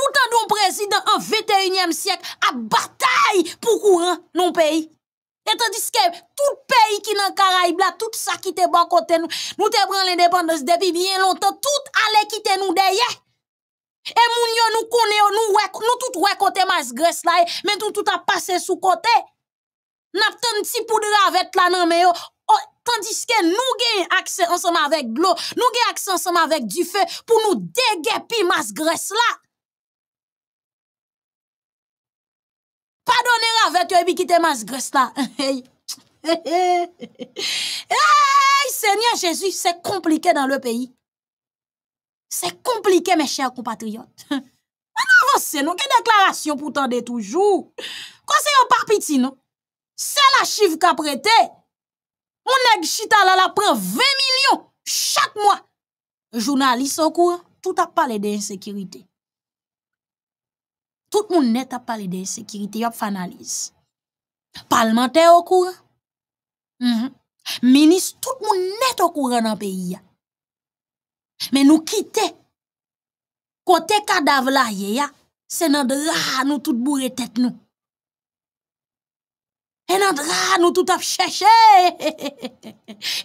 Pourtant, nous, président, en 21e siècle, à bataille pour courant, non pays. Et tandis que tout pays qui dans Caraïbes là, tout ça qui était bon côté nous, nous te pris l'indépendance depuis bien longtemps, tout allait quitter nous derrière. Et mon yo nous connaît, nous nous tout wè côté masse Grèce là, eh, mais tout tout a passé sous côté. N'a un petit poudre avec là non mais oh, tandis que nous gagnons accès ensemble avec l'eau, nous gagnons accès ensemble avec du feu pour nous déguerpir mas Grèce là. Pardonnera avec et puis quittez masque graisse là. hey, Seigneur Jésus, c'est compliqué dans le pays. C'est compliqué, mes chers compatriotes. On avance, non? Quelle déclaration pour de toujours? c'est un Parpiti, non? C'est la chiffre qu'a prêté. On a chita là la prend 20 millions chaque mois. Journaliste au courant, tout a parlé d'insécurité tout le monde net a parlé d'insécurité, il y a une analyse. Parlementaire au courant. Mm Ministre, tout le monde net au courant dans le pays. Mais nous quittons. Côté cadavre là, c'est dans le nous toute bourré tête nous. Et dans le nous tout a cherché. Et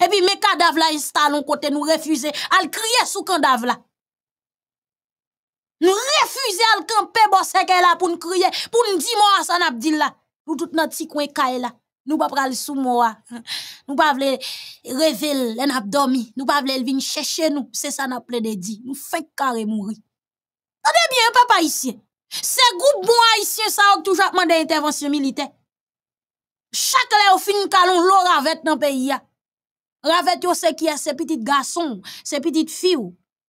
puis mes cadavres là, ils sont allés côté nous refuser. Elle sur sous cadavre là. Nous refusons à le camper, bosse a pour nous crier, pour nous dire moi, ça n'a dit là. Pour tout notre petit coin là. Nous pas pral sous moi. Nous pas vle révéler, nous dormi. Nous pas vle venir chercher nous. C'est ça n'a plein de dit. Nous faisons carré mourir. Tendez bien, papa ici. Ces groupes bon haïtien, ça a toujours demandé intervention militaire. Chaque là, au fin, calon, l'or avec dans le pays. Ravet yo se qui a ces petits garçons, ces petites filles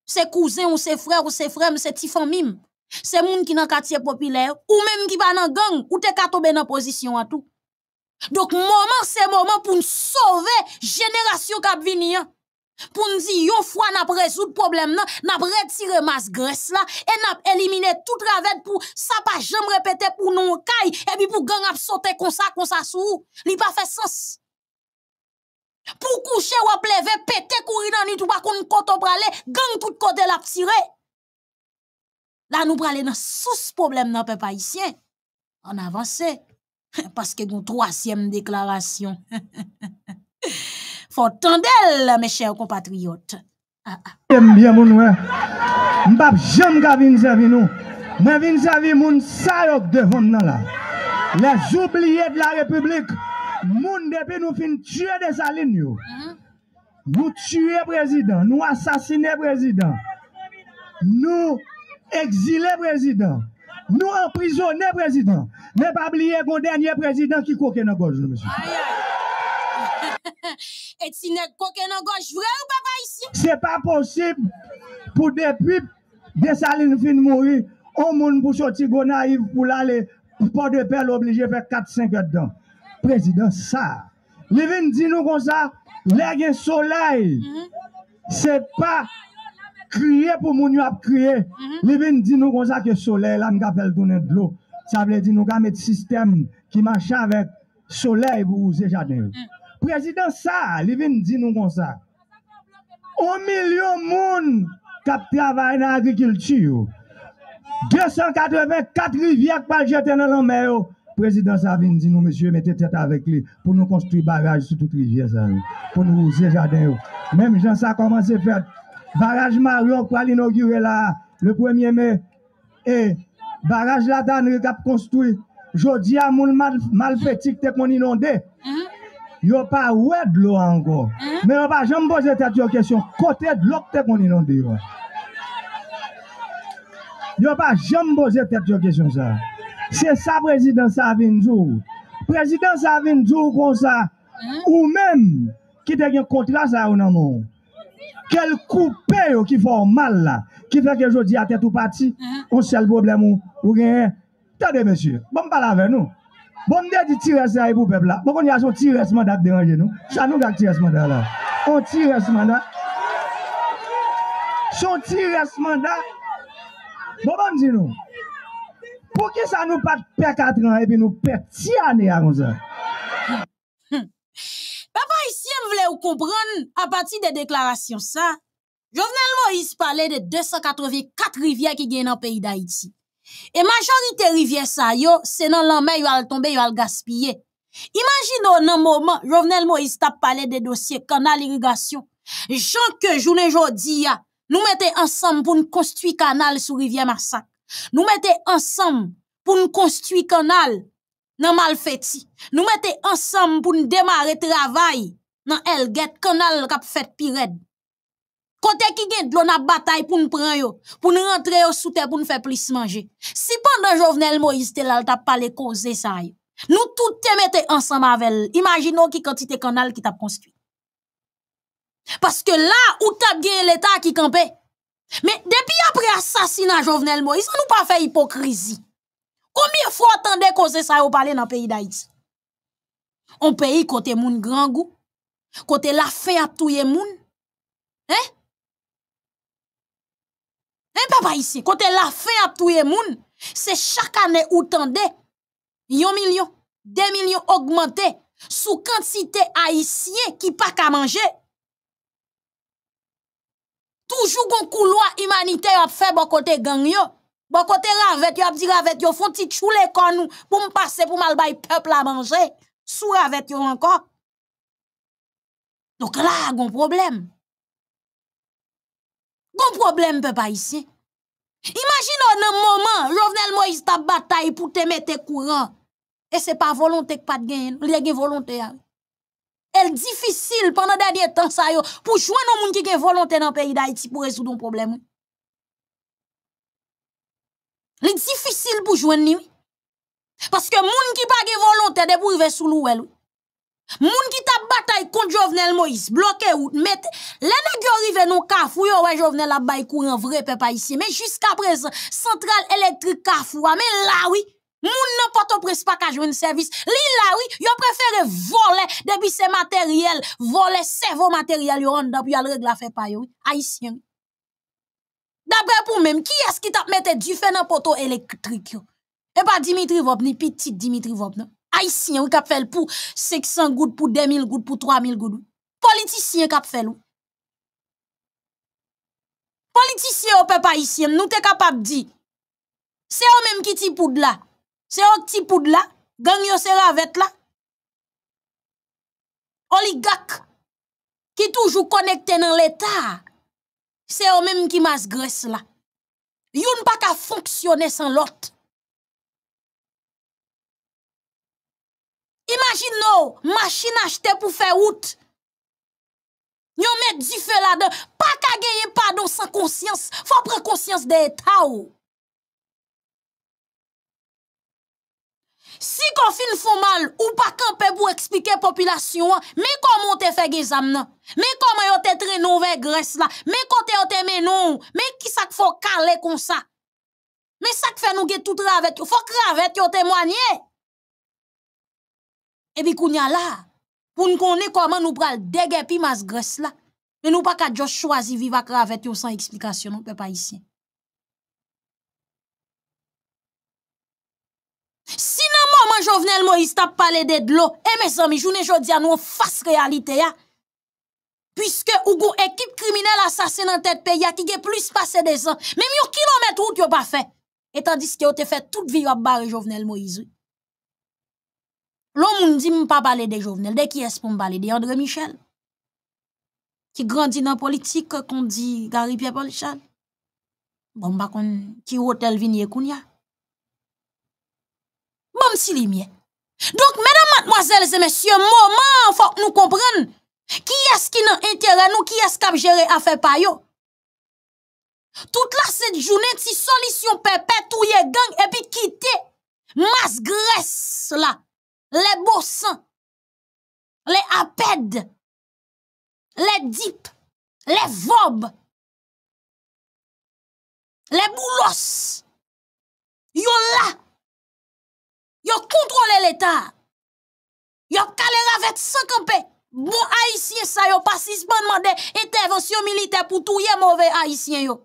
c'est cousins ou ses frères ou ses frères, c'est petits famille. C'est moun qui dans quartier populaire ou même qui va dans gang ou t'es qu'à tomber dans position à tout. Donc moment c'est moment pour nous sauver génération qui venir. Hein. Pour nous dire yon fois n'a résoudre problème là, n'a retirer masse graisse là et n'a éliminer tout vête pour ça pas jamais répéter pour nous caille et puis pour gang a sauter comme ça comme ça sous, li pas fait sens. pou kouche wap leve, pete kouri nan itou bakoun koto brale, gang tout kote l ap sire la nou brale nan souse problem nan pe pa isye an avanse paske goun 3e deklarasyon fote tandel me chè w kompatriyot ah, ah. mbap jom ga vin zavi nou mbap vin zavi moun sa yok devon nan la la joublie de la republik Moun depi nou fin tue desaline yo. Uh-huh. Nou tue prezident. Nou asasine prezident. Nou exile prezident. Nou emprisonne prezident. Ne pa bliye kon denye prezident ki koke nan goj nou, monsi. Et si ne koke nan goj, vre ou pa pa isi? Se pa posib pou depi desaline fin mouni, an moun pou choti gona yiv pou la le pot de pel oblije fek 4-5 et dan. Prezident sa, li vin di nou kon sa, lè gen soleil, se pa kriye pou moun yo ap kriye, li vin di nou kon sa ke soleil an kapel donen blo, sa vle di nou ka met sistem ki machan vek soleil pou ouze janel. Prezident sa, li vin di nou kon sa, 1 milyon moun kap travay nan agrikilti yo, 284 rivyak pa jete nan lomè yo, Prezident Savine zinou, meseye, mette tet avèk li pou nou konstruy baraj sou tout rivye zanou, pou nou ouze jaden yo. Mèm jan sa komanse fèd, baraj maryon kwa l'inogure la, le premye me, e, baraj la dan rikap konstruy, jodi a moun malpètik te kon inonde, uh-huh. yo pa wèd lo ango, mè yo pa jemboze tet yo kesyon, kote d'lok te kon inonde yo. Yo pa jemboze tet yo kesyon zanou. Se sa prezident sa vin djou, prezident sa vin djou kon sa ou menm ki te gen kontra sa ou nan moun. Kel koupe yo ki fò mal la, ki fè ke jò di atè tou pati, ou sel boblem ou genye. Tade bon, meshi, bom pala ven nou. Bom de di ti resman yi pou pep la, bom kon yas yon ti resman da kden anjen nou. San nou gak ti resman da la. Yon ti resman da. Yon ti resman bon, bon, da. Bom bom di nou. Pouke sa nou pat per 4 an epi nou per 10 an e a ron zan? Papa, isi m vle ou kompran a pati de deklarasyon sa. Jouvenel Moïse pale de 284 rivye ki gen nan peyi da iti. E majorite rivye sa yo, senan lanmen yo al tombe, yo al gaspye. Imaginou nan mouman, jouvenel Moïse ta pale de dosye kanal irrigasyon. Jan ke jounen jodi ya, nou mette ansam pou nou konstwi kanal sou rivye masak. Nous mettons ensemble pour nous construire canal dans malfetti. Nous mettons ensemble pour nous démarrer travail dans Elget canal qui fait pirède. Kote qui gen dlo na bataille pour nous prendre yo, pour nous rentrer sous terre, pour nous faire plus manger. manger. Si pendant Jovenel Moïse te lal parler pale ça. sa yo, Nous tout te mette ansan Imaginons qui quantité canal qui t'a construit. Parce que là où t'as gagné l'État qui campait. Mais depuis après assassinat Jovenel Moïse, nous pas fait hypocrisie. Combien de fois attendez que ça au parler dans pays d'Haïti On pays côté moun grand goût, côté la fin à touye moun. Hein Hein papa ici, côté la fin à touye moun, c'est chaque année ou tendez 1 million, 2 millions augmentés sous quantité haïtien qui pas qu'à manger. Toujours gon couloir humanitaire a fait bon côté gang yo. Bon côté ravette yo a dit ravette yo font petit les kon pour me passer pour mal bay peuple à manger. Sous ravette yo encore. Donc là gon problème. Gon problème peuple ici. Imagine un moment Jovenel Moïse ta bataille pour te mettre courant et c'est pas volonté que pas de gagner il y El difisil panan dadiye tan sa yo pou jwen nou moun ki gen volante nan peyi da iti pou reswou don problem ou. Le difisil pou jwen ni ou. Paske moun ki pa gen volante de pou rive sou lou el ou. Moun ki ta batay kont Jovnel Moïse, bloke ou, mette. Le ne gyo rive nou kaf ou yo wè Jovnel abay kouren vrepe pa isi. Men jiska prese, sentral elektrik kaf ou wè, men la ou i. Moun nan poto presse pa ka service servis. Li la oui, yo préféré voler depuis ses matériels, voler cerveau matériel yo rentre puis al règle fait pa yo. Haïtien. D'après pour même, qui est-ce qui t'a mette du feu dans poteau électrique yon? Eh ben, Et pas Dimitri Vop ni petit Dimitri Vop non. Haïtien ou kap fait pour 500 gouttes pour 2000 gouttes pour 3000 gouttes. Politicien kap fait Politicien ou peuple haïtien, nous t'es capable dit. C'est eux même qui ti poudre là. Se yo ti poud la, gang yo se ravet la, oligak ki toujou konekte nan l'Etat, se yo menm ki mas gres la. Yon pa ka fonksyone san lot. Imagin nou, machin achete pou fe wout. Nyon met di fe la de, pa ka genye pa don san konsyans, fa prekonsyans de Eta ou. Si kon fin fomal, ou pa kan pe pou eksplike popilasyon an, me kon mwote fe ge zam nan? Me kon mwote tre nouve gres la? Me kon te ote men nou? Me ki sak fok kal le kon sa? Me sak fe nou ge tout ravet yo? Fok ravet yo temwanyen? Ebi koun ya la, pou nou kon ne koman nou pral deg epi mas gres la, men nou pa ka josh chwazi vivak ravet yo san eksplikasyon nou pe pa isyen. Si nan moun moun Jovenel Moïse tap pale de dlo, e eh, me san mi jounen jodi anou an fask realite ya, pwiske ou goun ekip kriminel asasen an tèt pe, ya ki ge plis pase de san, mèm yo kilometrou ki yo pa fe, etan dis ki yo te fe tout vi yo ap bare Jovenel Moïse. Loun moun di moun pa pale de Jovenel, de ki es pou m pale de André Michel, ki grandi nan politik kon di Garipie Polichal, moun bakon ki hotel vinye koun ya. Bon, si les Donc, mesdames, mademoiselles et messieurs, moment, faut que nous comprenions qui est-ce qui n'a intérêt nous, qui est-ce qui a géré affaire par yo. Toute la cette journée, si solution y est gang, et puis quitter masse graisse là, les bossins, les apèdes, e les dips, les vobes, les boulos, yon là, yo l'État. l'État. Yo ravet sans campé. bon Haïtien sa yo demande intervention militaire pour tout touye mauvais Haïtien yo.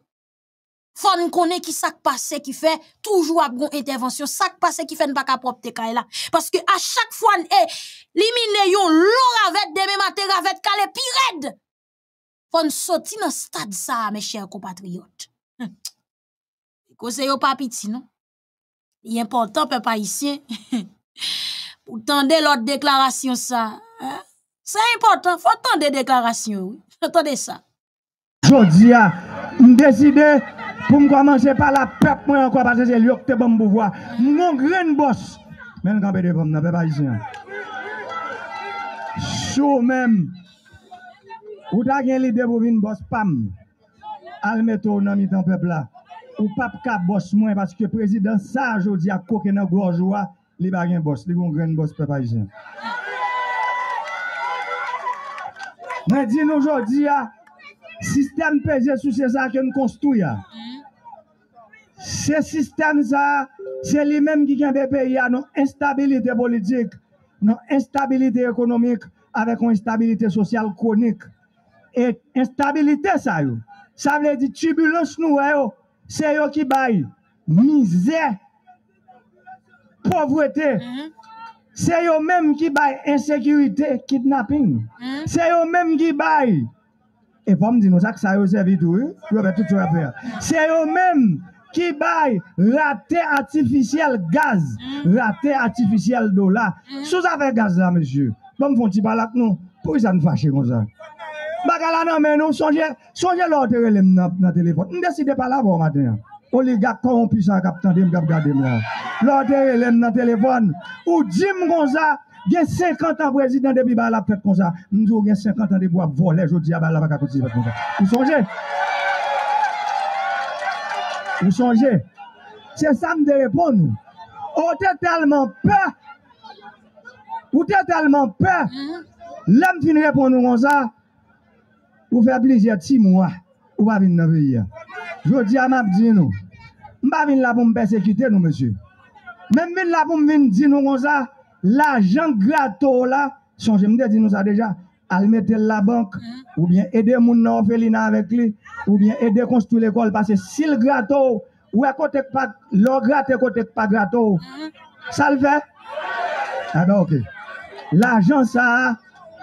Fon konen ki sak passe ki fe, toujours ap intervention intervention. sak pase ki fait n baka qu'à te kay la. Paske a chak fwa n e, eh, limine yon lor de même mater ravet kale pi Fon soti nan stade sa, mes chers compatriotes. Kose yo papiti, non? Il est important, peuple haïtien. Pour tendre l'autre déclaration, ça. Hein? C'est important. Faut tendre des déclarations. Oui. Faut tendre ça. Jodia, je décide pour commencer par la peuple encore parce que c'est lui qui te bon Mon grand boss. Mais je ne peux pas dire même. Ou ta gen l'idée pour venir boss pam. Al mette ou nan mi peuple là. ou pa pou ka bosse mwen, pati ke prezident sa jodi a kouke nan gwojwa, li bagen bosse, li gwen gwen bosse pe pa jen. Men di nou jodi a, sistem peje sou se sa ke nou konstou ya. Se sistem sa, se li menm ki ken pepe ya, nan instabilite politik, nan instabilite ekonomik, avek an instabilite sosyal konik. E instabilite sa yo, sa vle di tribulans nou e yo, Se yo ki bay mize, povwete, mm-hmm. se yo menm ki bay ensekirite, kidnapping, mm-hmm. se yo menm ki bay, e pou m di nou sa ki sa yo servitou, eh? se yo menm ki bay rate atifisyel gaz, mm-hmm. rate atifisyel dola, sou sa fe gaz la mesyu, pou bon, m fon ti balak nou, pou y sa nou fache kon sa. Bak ala nan men nou sonje, sonje lor te relem nan telefon. Ndeside pa la vo bon mwen den ya. Oli gak koron pisa kapitan, dem gap gade mwen. Lor te relem nan telefon. Ou di mwen konza, gen 50 an vwezi den debi ba la pet konza. Mwen jo gen 50 an debi wap vo le, jodi ya ba la baka koti. Ou sonje. Ou sonje. Se sam de repon nou. Ou te talman pe. Ou te talman pe. Lem ti ne repon nou konza, Ou fe plizye ti mwa, ou pa vin nan ve yia. Jodi amap di nou, mba vin la pou m persekite nou, monsi. Men vin la pou m vin di nou kon sa, la jan grato la, son jimde di nou sa deja, al mette la bank, ou bien ede moun nan ofelina avek li, ou bien ede konstru l'ekol, pase sil grato, ou e kotek pa, lor gratek kotek pa grato, sa l fe? A be ok. La jan sa a.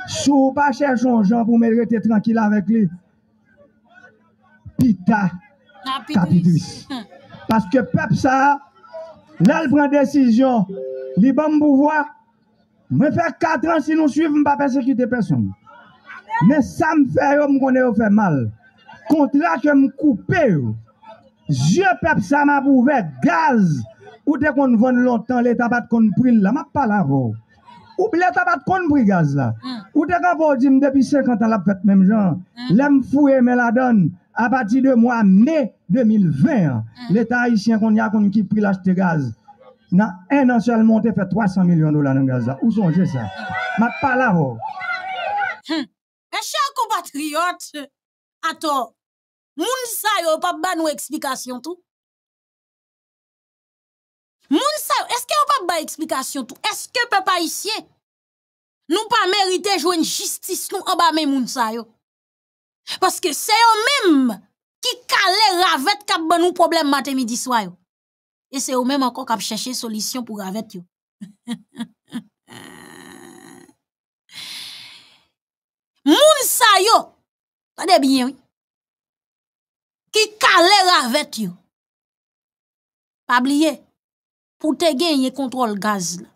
Sou pa chèchon jan pou mè rete tranquil avèk li. Pita. Kapidris. Paske pep sa, lèl pren desisyon, li bon mpouvoi, mè fè katran si nou suiv mpa pesè ki te peson. Mè sa m fè yo m konè yo fè mal. Kontra ke m koupe yo, zye pep sa m apouve gaz, koute kon vòn lontan lè tabat kon prin la, m apal avò. Ou blè ta pat kon pri gaz la? Hmm. Ou te kapo di m depi 50 an la pet mèm jan? Lè m hmm. fouye mè la don a pati de mwa mè 2020. Lè ta hisyen kon ya kon ki pri la jte gaz. Nan en an sel monte fe 300 milyon dolan an gaz la. Ou sonje sa? Hmm. Mat pala ho. E chan ko patriot. Ato, moun sa yo pa ban nou eksplikasyon tou. Mounsa, est-ce que yon pas expliquer explication tout? Est-ce que peuple haïtien nous pas mérité jouer une justice nous en bas yo? Parce que c'est eux même qui kale ravet kap bon nou problème matin midi soir Et c'est eux même encore kap chercher solution pour ravet yo. Mounsa, yo, bien Qui kale ravet yo? Pas oublier. pou te gen ye kontrol gaz la.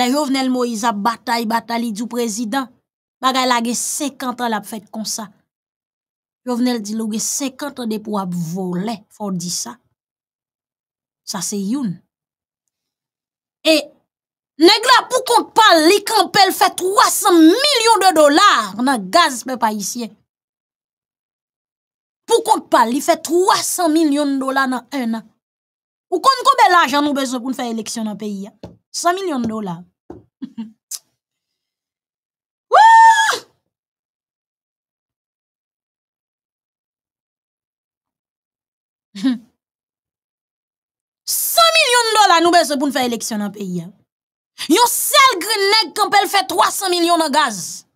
La yo venel Moïse a batay, batay li diou prezident, bagay la ge sekantan la ap fet kon sa. Yo venel di lou ge sekantan de pou ap volè, fò di sa. Sa se youn. E, negla pou kont pa li kampel fet 300 milyon de dolar nan gaz pe pa isye. Pou kont pa li fet 300 milyon de dolar nan ena. Ou kon l'argent l'ajan nou besoin pou nou fè eleksyon le peyi hein? 100 millions de dollars. nous dollars nou faire pou nou fè eleksyon an peyi a Yon sel gren kampel 300 millions de gaz.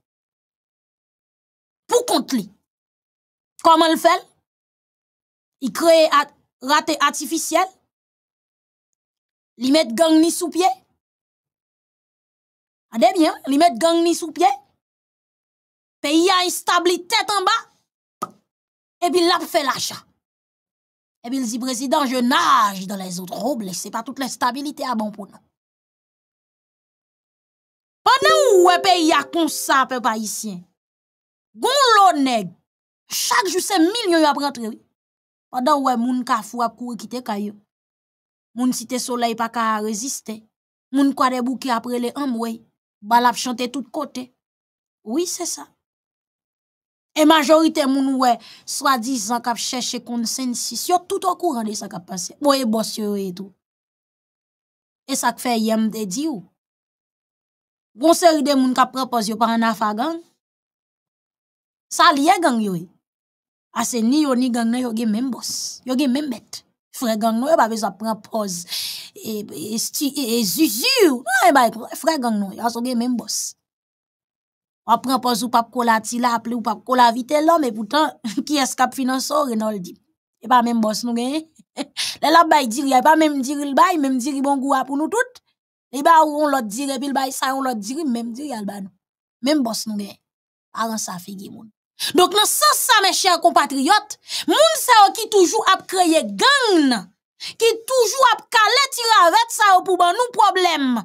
Pour kont Comment le fait? Il crée kreye artificiel. Li met gang ni sous pied. Ade bien, li met gang ni sous pied. Pays a instabilité en bas. Et puis l'a fait l'achat. Et puis il dit, président, je nage dans les eaux troubles. C'est pas toute l'instabilité à bon pour nous. Pendant où le pays a comme ça, peuple haïtien, gon l'oneg. chaque jour c'est millions à rentrer. Pendant où le moun ka fou a courir quitter caillou. moun si te solei pa ka a reziste, moun kwa de bouke apre le amwe, balap chante tout kote. Oui, se sa. E majorite moun we, swa dizan kap cheshe konsensi, yo tout okou rande sa kap pase. Mwen e bos yo yo e etou. E sa kfe yem de di ou. Bonseri de moun kap propose yo par an afa gang. Sa liye gang yo yo. E. Ase ni yo ni gang nan yo gen men bos, yo gen men bete. Fregan nou, yo pa vez ap pren poz, e zizir, fregan nou, yon so gen menm bos. A pren poz ou pap kola ti la, aple ou pap kola vite la, me poutan ki eskap finanso renal di. E pa menm bos nou gen. Le la bay diri, e pa menm diri l bay, menm diri bon gwa pou nou tout. E ba ou on lot diri pi l bay, sa yon lot diri, menm diri al ba nou. Menm bos nou gen, a ran sa figi moun. Donc, dans ce sens, mes chers compatriotes, moun sa qui toujours a créé gang, qui toujours a calé tiravet ça au pour ben nous problème.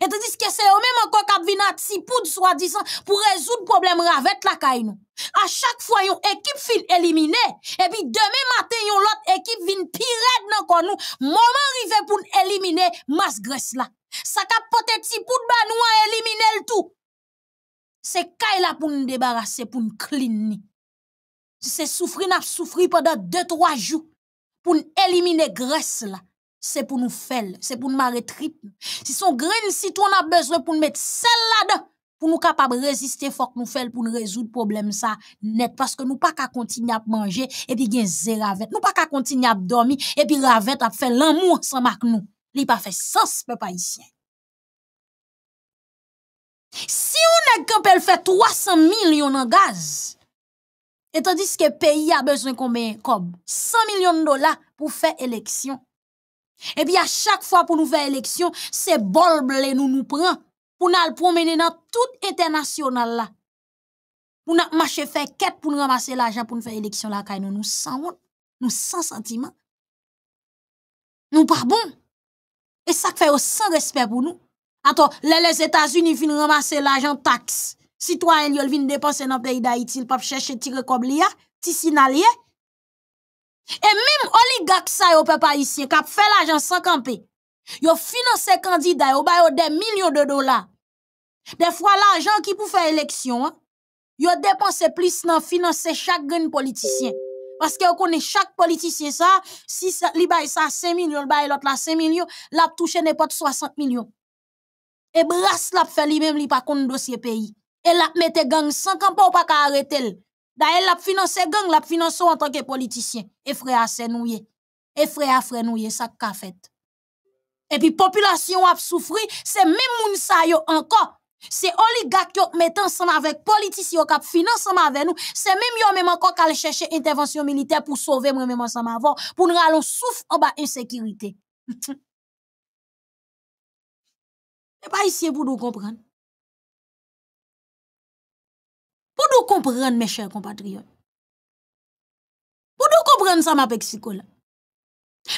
Et te que c'est eux même encore qui a vina si poud soi-disant, pour résoudre problème ravet la caille nous. À chaque fois, yon équipe fin éliminée, et puis demain matin, yon l'autre équipe vin pirate dans nous. Moment arrivé pour éliminer masse graisse là. Ça capote si poud ben bah, nous a éliminé le tout. C'est caille là pour nous débarrasser, pour nous clean. Si c'est souffrir, n'a souffrir pendant 2 trois jours pour nous éliminer graisse là. C'est pour nous faire, c'est pour nous marrer trip. Si son grain citron a besoin pour nous mettre celle là-dedans, pour nous capables de résister, faut nous faire pour nous résoudre problème ça net. Parce que nous pas qu'à continuer à manger et puis gagner zéro ravet. Nous pas qu'à continuer à dormir et puis ravette a faire l'amour sans marque nous. Il pas fait sens, peuple haïtien. Si on capable kampel fait 300 millions en gaz, et tandis que pays a besoin de comme 100 de dollars pour faire élection. Et bien, à chaque fois pour pour nouvelle élection, c'est bol nous nous nous pour pour nous promener dans tout international Pour Pour faire marcher faire quête, pour nous ramasser l'argent pour nous nous élection nous nous nous nous nous sans sans san nous ça bon. Et respect pour nous. Attends, les États-Unis viennent ramasser l'argent taxe. Citoyens, ils viennent dépenser dans le pays d'Haïti, ils peuvent chercher tirer comme l'IA, tissinalier. Et même oligarques, ça, ils peuvent pas ici, ils peuvent faire l'argent sans camper. Ils financent les candidats, ils ont des millions de dollars. Des fois, l'argent qui peut faire élection, ils hein, ont dépensé plus dans financer chaque politicien. Parce qu'ils connaissent chaque politicien, ça, si ça, li ça 5 millions, l'autre là 5 millions, la touche n'est pas 60 millions et eh, brasse la fait lui-même li pas contre dossier pays. Et la mette gang sans camp pas ka arrêter. D'ailleurs la financer gang, la financer en tant que politicien. Et frère c'est nous. Et frère frère nouye ça e ka fait. Et puis population a souffri, c'est même moun sa yo encore. C'est oligarque qui met ensemble avec politiciens qui finance ensemble avec nous. C'est même yo même encore qui chercher intervention militaire pour sauver moi même ensemble avant pour nous allons souffre en bas insécurité. Et eh pas ben, ici pour nous comprendre. Pour nous comprendre, mes chers compatriotes. Pour nous comprendre ça, ma Mexico Même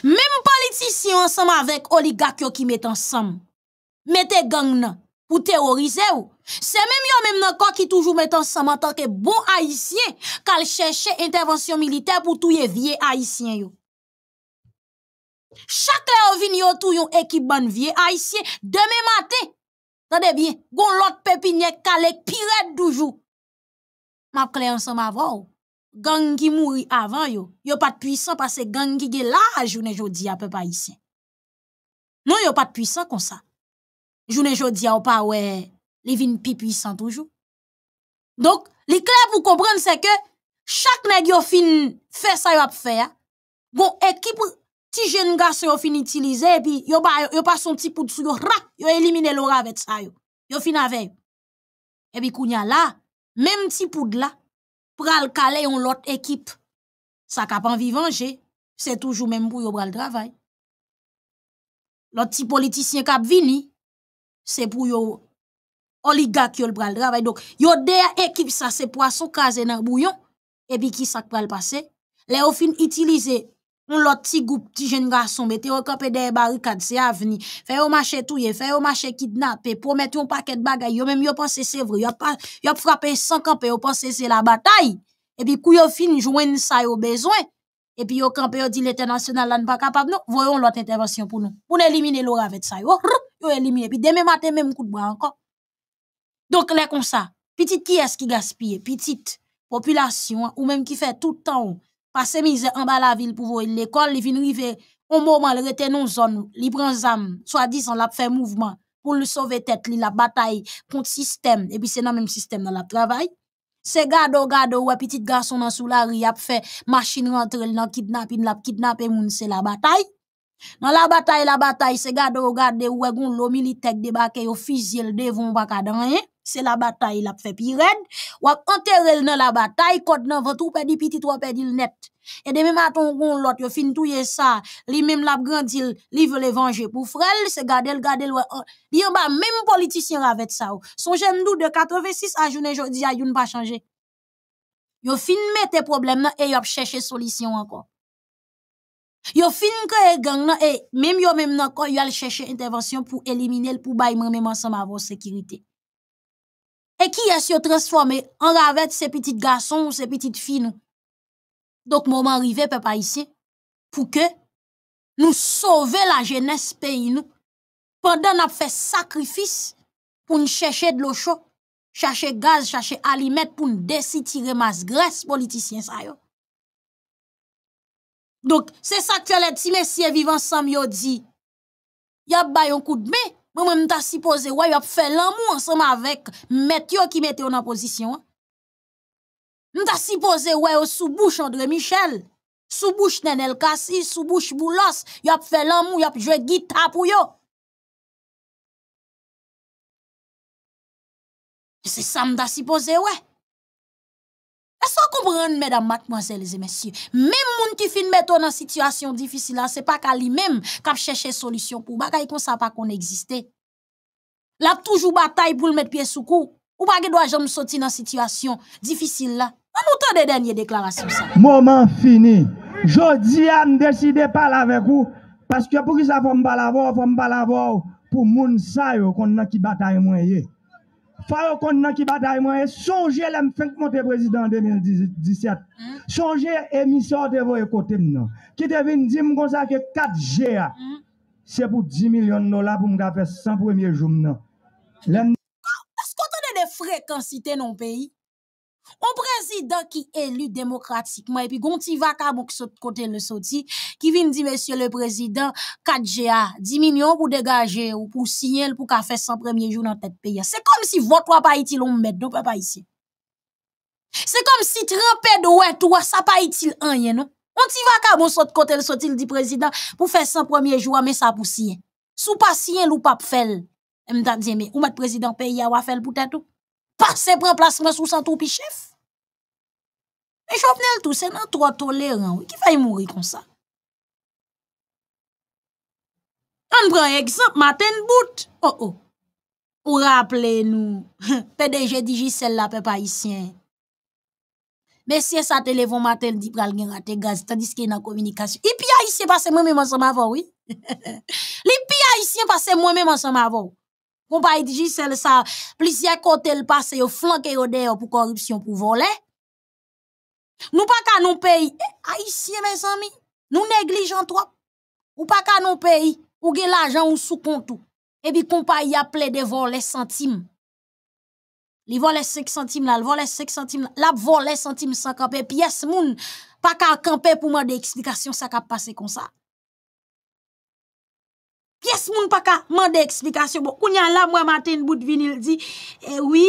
Même politiciens ensemble avec oligarques qui mettent ensemble, mettent gang pour terroriser C'est même eux même qui toujours mettent ensemble en tant que bon haïtien, qu'al cherche intervention militaire pour tout vieux haïtien chaque ou vini yon tou yon équipe ban vie haïtien demain matin. Tendez bien, gon l'autre pépinière calé pirate toujours. M'a clé ensemble avant oh. gang qui mouri avant yo, yo pas de puissant parce que gang qui ge là journée jodi à pas haïtien. Non yo pas de puissant comme ça. je jodi a ou pas ouais, les vin pi puissant toujours. Donc, l'éclair clé pour comprendre c'est que chaque nèg yo fin fait ça yo a fait. Hein. Gon équipe si jeune garçon a fini utiliser et puis yo ba yo pas son petit pou sou ra yo éliminer l'aura avec ça yo yo avec et puis kounya là même petit pou de là pral caler on l'autre équipe ça cap en venger. c'est toujours même pour yo pral travail l'autre petit politicien a vini c'est pour yo oligarque yo le travail donc yo de équipe ça c'est poisson casé dans bouillon et puis qui ça pral passer les fini utiliser on l'a petit groupe petit jeune garçon mette au camper des barricades c'est avenir fait au marché touyer fait au marché kidnapper promettre un paquet de bagages yo même yo pense c'est vrai yo pas yo frappé sans camper yo pense c'est la bataille et puis kou yo fin joindre ça yo besoin et puis yo camper yo dit l'international là pas capable nous voyons l'autre intervention pour nous pour éliminer l'or avec ça yo yo Et puis demain matin même coup de bras encore donc là comme ça petite qui est-ce qui gaspille petite population ou même qui fait tout le temps passer mise en bas la ville pour voir l'école, il vient arriver au moment, il nos non zone, il prend zam, soit disant, ont fait mouvement pour le sauver tête, il la bataille contre le système, et puis c'est dans le même système dans le travail. C'est gars gado ou petits garçon dans sous la rue a fait machine rentrer dans kidnapping l'a kidnapper moun c'est la bataille dans la bataille la bataille ces c'est gado gado ou gon l'o militaire débarqué au fusil devant pas cadran c'est la bataille il la fait pi red, a enterré dans la bataille kod nan vantou pedi pitit wap pedi Et net. même à ton on l'autre yo fin touye ça li même la grandil, li vele vange pou frel, se gadel gadel garder Li yon ba même politicien avec sa ou. Son jeune nous de 86 à journée jodi a yon pas changé Yo fin mette problème nan il yop cherché solution encore Yo fin kreye gang nan et même yo même nan kon yo al cherche intervention pour éliminer l pou même ensemble ansanm sécurité. E ki es yo transforme an ra avet se petit gason ou se petit fi nou? Dok mouman rive pe pa isye pou ke nou sove la jenese peyi nou pandan ap fe sakrifis pou nou chèche de lo chò, chèche gaz, chèche alimet pou nou desi tire mas gres politisyen sa yo. Dok se sa kwele ti mesye vivan sam yo di, yap bayon kout me, Mwen mwen mta sipoze wè, yop fè lan mou ansèm avèk, met yo ki met yo nan pozisyon. Mwen mta sipoze wè yo soubouche Andre Michel, soubouche Nenel Kassi, soubouche Boulos, yop fè lan mou, yop jwe gita pou yo. Se sa mwen mta sipoze wè. Asan koumbran, mèdam, mbak, mwazèl, zè, mèsyè, mèm moun ki fin mètò nan sityasyon difisy la, se pa ka li mèm kap chèche solisyon pou bagay kon sa pa kon egzistè. La toujou batay pou l mèt piè soukou, ou bagay do a jòm soti nan sityasyon difisy la. Anoutan de dènyè deklarasyon sa. Moman fini. Jodi an deside pal avekou paske pou ki sa fòm balavò, fòm balavò pou moun sa yo kon nan ki batay mwenye. Faye kon nan ki batay mwen, soujè lèm fènk mwen te prezidant 2017. Soujè emisyon te vò ekotèm nan. Ki te vin ah, di mwen konsakè 4G a. Se pou 10 milyon nola pou mwen ka fè 100 pwemye joun nan. Pasko tonè de frekansite non peyi? On qui élu démocratiquement et puis gonti vaka côté ki sot côté le qui vient vient dire, Monsieur le président, 4GA, 10 millions pour dégager ou pour signer pour ka faire 100 premiers jours dans tête pays. C'est comme si votre pays a iti met donc nou pa c'est comme si trempé de wè tou ça sa pa iti On ti vaka mou sot le soti, le di président pour faire 100 premiers jours mais ça ça pour sinyel. Sou pa sien ou pa pfèl. le ta mais ou mè président pays à fèl pou tèt passer Pase placement sous son tout chef? Jopne l tou, se nan tro toleran wè, ki faye mouri kon sa? An pran eksemp, maten bout, oh, oh. ou rapple nou, pedeje diji sel la pe pa isyen, besye sa televon maten di pral gen rate gaz, tandis ki nan komunikasyon, i pi a isyen pase mwen mè man san ma vò, wè? Li pi a isyen pase mwen mè man san ma vò, kon pa i diji sel sa, plis ya kote l pase yo flanke yo deyo pou korupsyon pou volè, Nous pas qu'à nous pays. Eh, ici, mes amis, nous négligeons trop. Ou pas qu'à nous pays. Ou gen l'argent ou sous compte. Et puis, compagnie a de voler centimes. Li vole 5 centimes là, vols vole 5 centimes là, la vole centimes sans camper pièce moun pas qu'à camper pour des explication ça qu'a passé comme ça. Pièce moun pas qu'à m'en explication. Bon, a là moi matin bout de dit eh oui,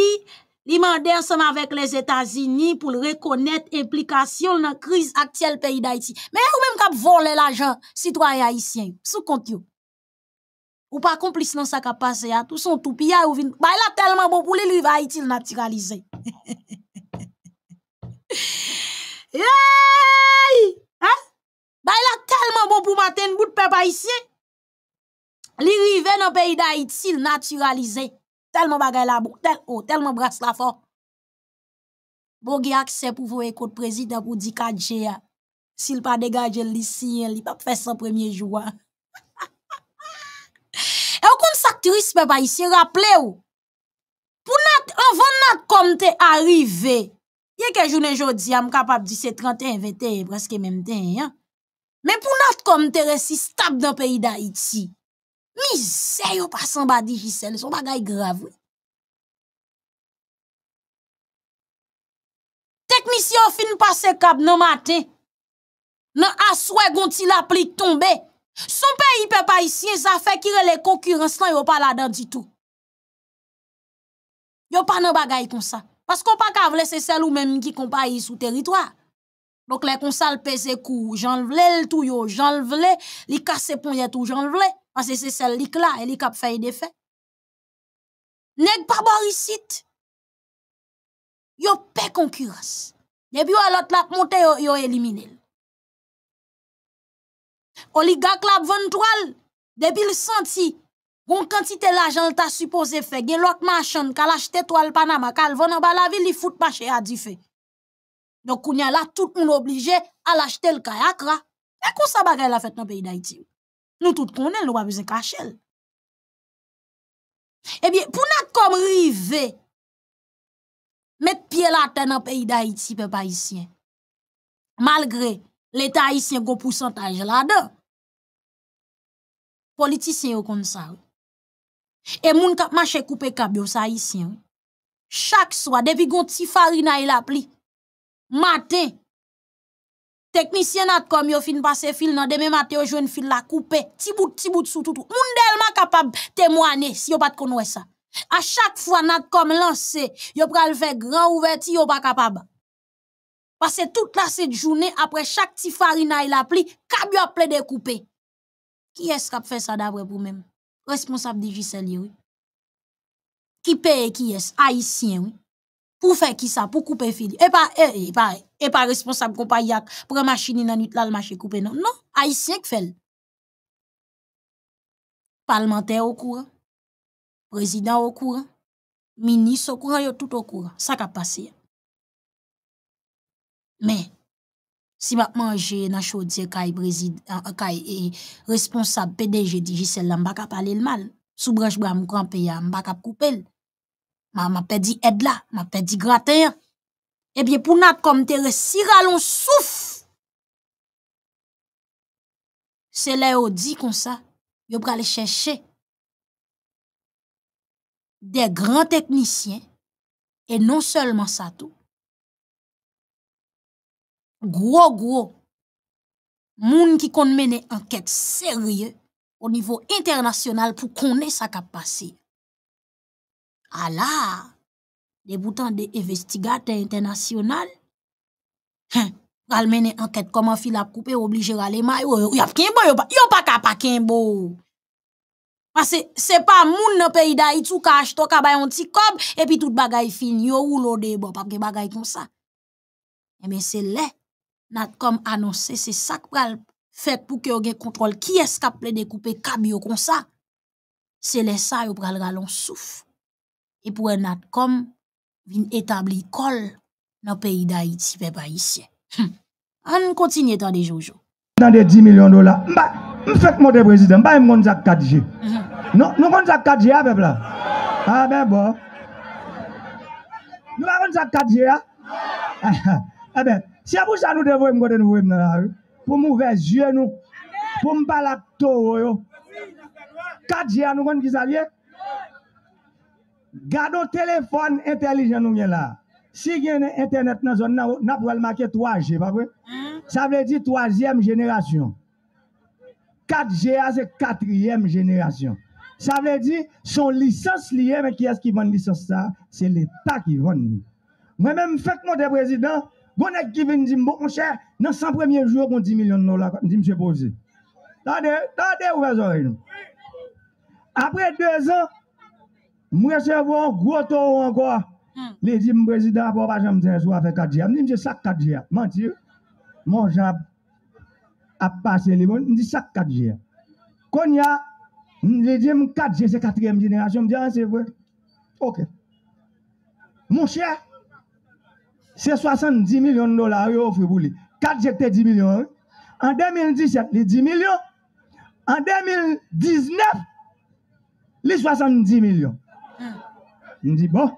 Li mande ensemble avec les États-Unis pour reconnaître implication dans la crise actuelle pays d'Haïti. Mais ou même k'ap voler l'argent citoyen haïtien sous compte yo. Ou pas complice dans ça qui tout son tout pia ou vin. Bah tellement bon pour les rivières va Haïti le Yay! Hein? Bah il tellement bon pour mater bout de peuple haïtien. Li rive dans pays d'Haïti le tel mwa bagay la bo, tel o, tel mwa bras la fo. Bo ge akse pou vou ekot prezid apou di kajè ya, si l pa degajel li si, li pa fè san premye jwa. E w kon sak tris pe pa yisi, raple ou, pou nat, avon nat komte arive, ye ke jounen jodi, am kapap di se 31 vete, brezke menm ten, ya. Men pou nat komte resi, stab nan peyi da iti. Mi se yo pa san ba di jisele, son bagay grave. Tek mi si yo fin pase kab nan mate, nan aswe gonti la pli tombe, son pe yi pe pa yi siye, sa fe kire le konkurense nan yo pa la dan di tou. Yo pa nan bagay konsa, pas kon pa kavle se sel ou menm ki kompa yi sou teritoar. Dok le konsal pe se kou janvle, le tou yo janvle, li kase ponye tou janvle. Parce que c'est celle-là qui là, elle qui a fait des faits. Nèg pas borisit. Yo paix concurrence. Depuis l'autre la monté yo, yo éliminé. Oligak la 23 depuis le senti bonne quantité l'argent t'a supposé faire, gen l'autre machin k'al acheté toile Panama, k'al vend en bas la ville, li fout marché à fait. Donc kounya là tout le monde obligé à l'acheter le kayakra. Hein. Et qu'on ça bagay la fait dans pays d'Haïti. Nou tout konen, nou wap wizen kachel. Ebyen, eh pou nan kom rive, met piye la ten an peyi da Haiti pe pa Haitien, malgre l'Etat Haitien gwo pwusantaj la de. Politisyen yo kon sa, e moun kap manche koupe kabyo sa Haitien, chak swa, devy gon ti fari nan y la pli, maten, Teknisyen nat kom yo fin pase fil nan, deme mate yo jwen fil la koupe, ti bout ti bout sou toutou. Moun del man kapab temwane si yo pat konwe sa. A chak fwa nat kom lanse, yo pral vek ran ouve ti yo pa kapab. Pase tout la set jounen, apre chak ti farina il ap li, kab yo ap le de koupe. Ki es kap fe sa dabre pou men? Responsab di jisel yoy. Ki peye ki es? Aisyen yoy. Pou fè ki sa, pou koupe fili. E, e, e, e pa responsab kompa yak, prè machini nan ut lal machi koupe nan. Non, a yisye k fèl. Parlamentè wakoura, prezident wakoura, minis wakoura, yo tout wakoura. Sa kap pase. Men, si bat manje nan chou diye kaj responsab PDG di jise la mbakap ale l mal, sou branj bra mkranpe ya mbakap koupe l. m'a perdu aide là, m'a perdu gratin. Eh bien, pour nous, comme terre, si ralon souffre. c'est là où dit comme ça, yo aller chercher des grands techniciens, et non seulement ça tout. Gros, gros, moun qui kon une enquête sérieuse au niveau international pour connaître sa capacité. Ala, de boutan de evestigate internasyonal, kal mene anket koman fil ap koupe, oblije rale ma, yo pa ka pa kinbo. Mas se pa moun nan peyida, itou ka ashto, ka bayon ti kob, epi tout bagay fin, yo ou lode, bo papke bagay kon sa. Eme eh se le, nat kom anonse, se sak pral fet pou ki yo gen kontrol, ki eska ple de koupe kab yo kon sa. Se le sa, yo pral ralonsouf. epwen nat kom vin etabli kol nan peyi da iti pepa isye. Hm. An kontinye tande Jojo. Tande 10 milyon dola, mba mfek mwote prezident, mba mwonsak 4G. Nou mwonsak 4G a pepla? A, ben bo. Nou mwonsak 4G a? E ben, se apousa nou devoy mkote nou vwe mnen la, pou mwove zye nou, pou mpa lak to woy yo. 4G a nou mwonsak 4G a? le téléphone intelligent nous là. Si vous avez Internet dans la zone, nous le marqué 3G, pas vrai? Hein? Ça veut dire 3 troisième génération. 4G, c'est 4 quatrième génération. Ça veut dire, son licence liée, mais qui est-ce qui vend licence ça? C'est l'État qui vend. Moi-même, fait que mon président, avez qui vient dire, mon cher, dans 100 premiers jours, avez 10 millions de dollars, dit monsieur Posé. Attendez, attendez, vous avez Après deux ans, moi, je suis un gros tour encore. Il dit, mon président, je ne faire pas si je 4 jours. Je dis, c'est ça 4 jours. Mentir. Mon jab a passé les mots. Je dis, c'est ça 4 jours. Quand il y a, 4 jours, c'est 4e génération. Je dis, c'est vrai. Ok. Mon cher, c'est 70 millions de dollars. 4 j'ai c'est 10 millions. En 2017, les 10 millions. En 2019, les 70 millions. Il dit, bon,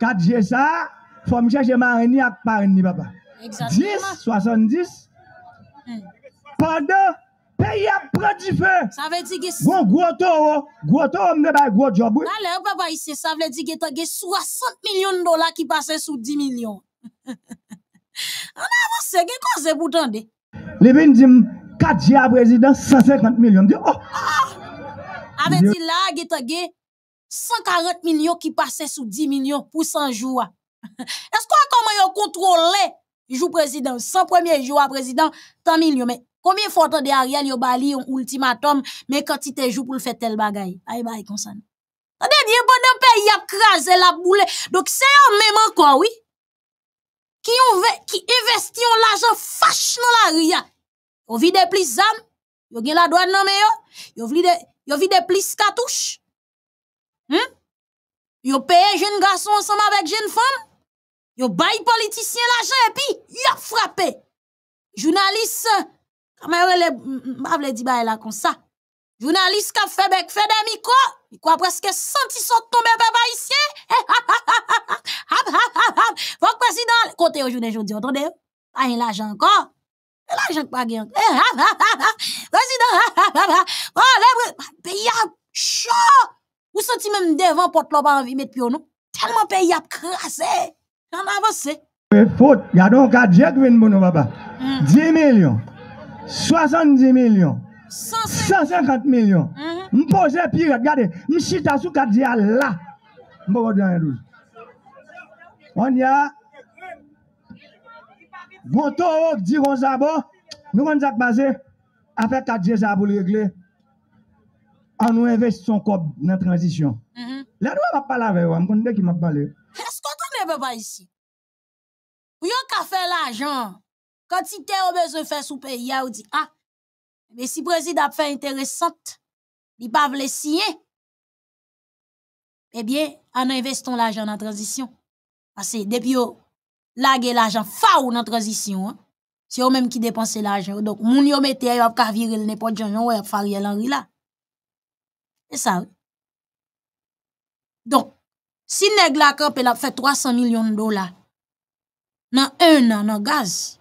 4 G ça, il faut me chercher marini à ni papa. Exactement. 10, 70. Hein. Pendant, pays a pris du feu. Ça veut dire que... Bon, gros toro, gros toro, me pas gros job. Allez, papa, ici, ça veut dire que tu as 60 millions de dollars qui passaient sous 10 millions. On avance, c'est quoi pour t'entendre? Les gens dit, 4 G à président, 150 millions. Je oh! Ah! Avec dit là, il 140 millions qui passaient sous 10 millions pour 100 jours. Est-ce qu'on a comment contrôler le jou président? 100 premiers jours président prezident, millions, mais combien faut il de Ariel yo bali yon ultimatum mais tu te jou pour le faire tel bagay? Ay bay konsan. Tade, pas de pays à craser la boule. Donc, c'est eux même encore oui? qui ont qui investi dans l'argent fache dans la ria. Yo vide plus zam, yo gen la le nan yon, yo vide, yo vide plus cartouche. Hmm? Yo paye jeune garçon ensemble avec jeune femme. Yo bail politicien l'argent et puis yo frappé. Journaliste, comment le pas di baye là comme ça. Journaliste qui fait bec fait des micro, Quoi presque senti sont tombé papa ici. Votre président côté aujourd'hui journée aujourd'hui, entendez? Pas l'argent encore. L'argent pas gagné. Président, oh le pays chaud. Ou senti même devant porte l'on pas envie mettre pion nous. Tellement pays a crassé. On avance. Faute, il y a donc un jet pour nous papa. 10 millions. 70 millions. 150 millions. Je hmm. pose pire, regardez, je suis sous 4 là. Je ne On y a. Bon, Gonto, dit bon. nous on a à faire 4 pour le régler. On nous son corps dans la transition. Mhm. La loi va parler avec vous. je qui m'a parlé. Est-ce qu'on ne pouvez pas ici? n'avez qu'à faire l'argent, Quand t'es au besoin faire sous pays, vous dit, ah, mais si le président a fait intéressante, il pas les signer. Eh bien, en investant l'argent dans la transition. Parce que depuis yo, lage l'argent faou dans la transition, hein, c'est eux même qui dépensent l'argent. Donc, moun yo mette yon l'argent. Vous n'avez pas nepot ou yon, yon Henry là. Et ça, oui. Donc, si neg la kap el ap fè 300 de dollars dans 1 an, dans gaz,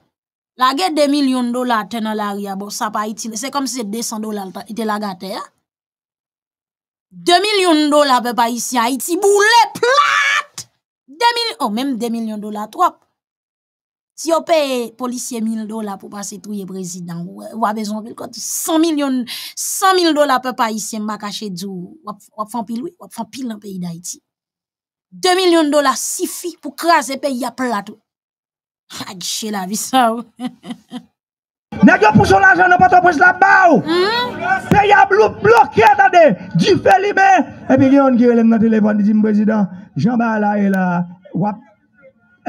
la guerre 2 millions de dollars dans la ria, bon pas pas itile, C'est comme si 200 dollars était la gâte. 2 hein. millions de dollars pa pas Haïti. Haïti, boule plat! 2 millions, oh même 2 millions de dollars trop. Si on paye policier 1000 dollars pour passer tout le président, euh, ou a besoin de 100 millions, 100 000 dollars pour pas ici, m'a caché du, ou a fait pile, ou a fait pile dans le pays d'Haïti. 2 millions de dollars suffit pour craser le pays à plat. Agché ah, la vie ça. N'a pas pousse l'argent n'a pas presse la baou. Pays a bloqué attendez, du fait libre. Et eh puis yon qui relève dans téléphone dit président, Jean Bala est là, wap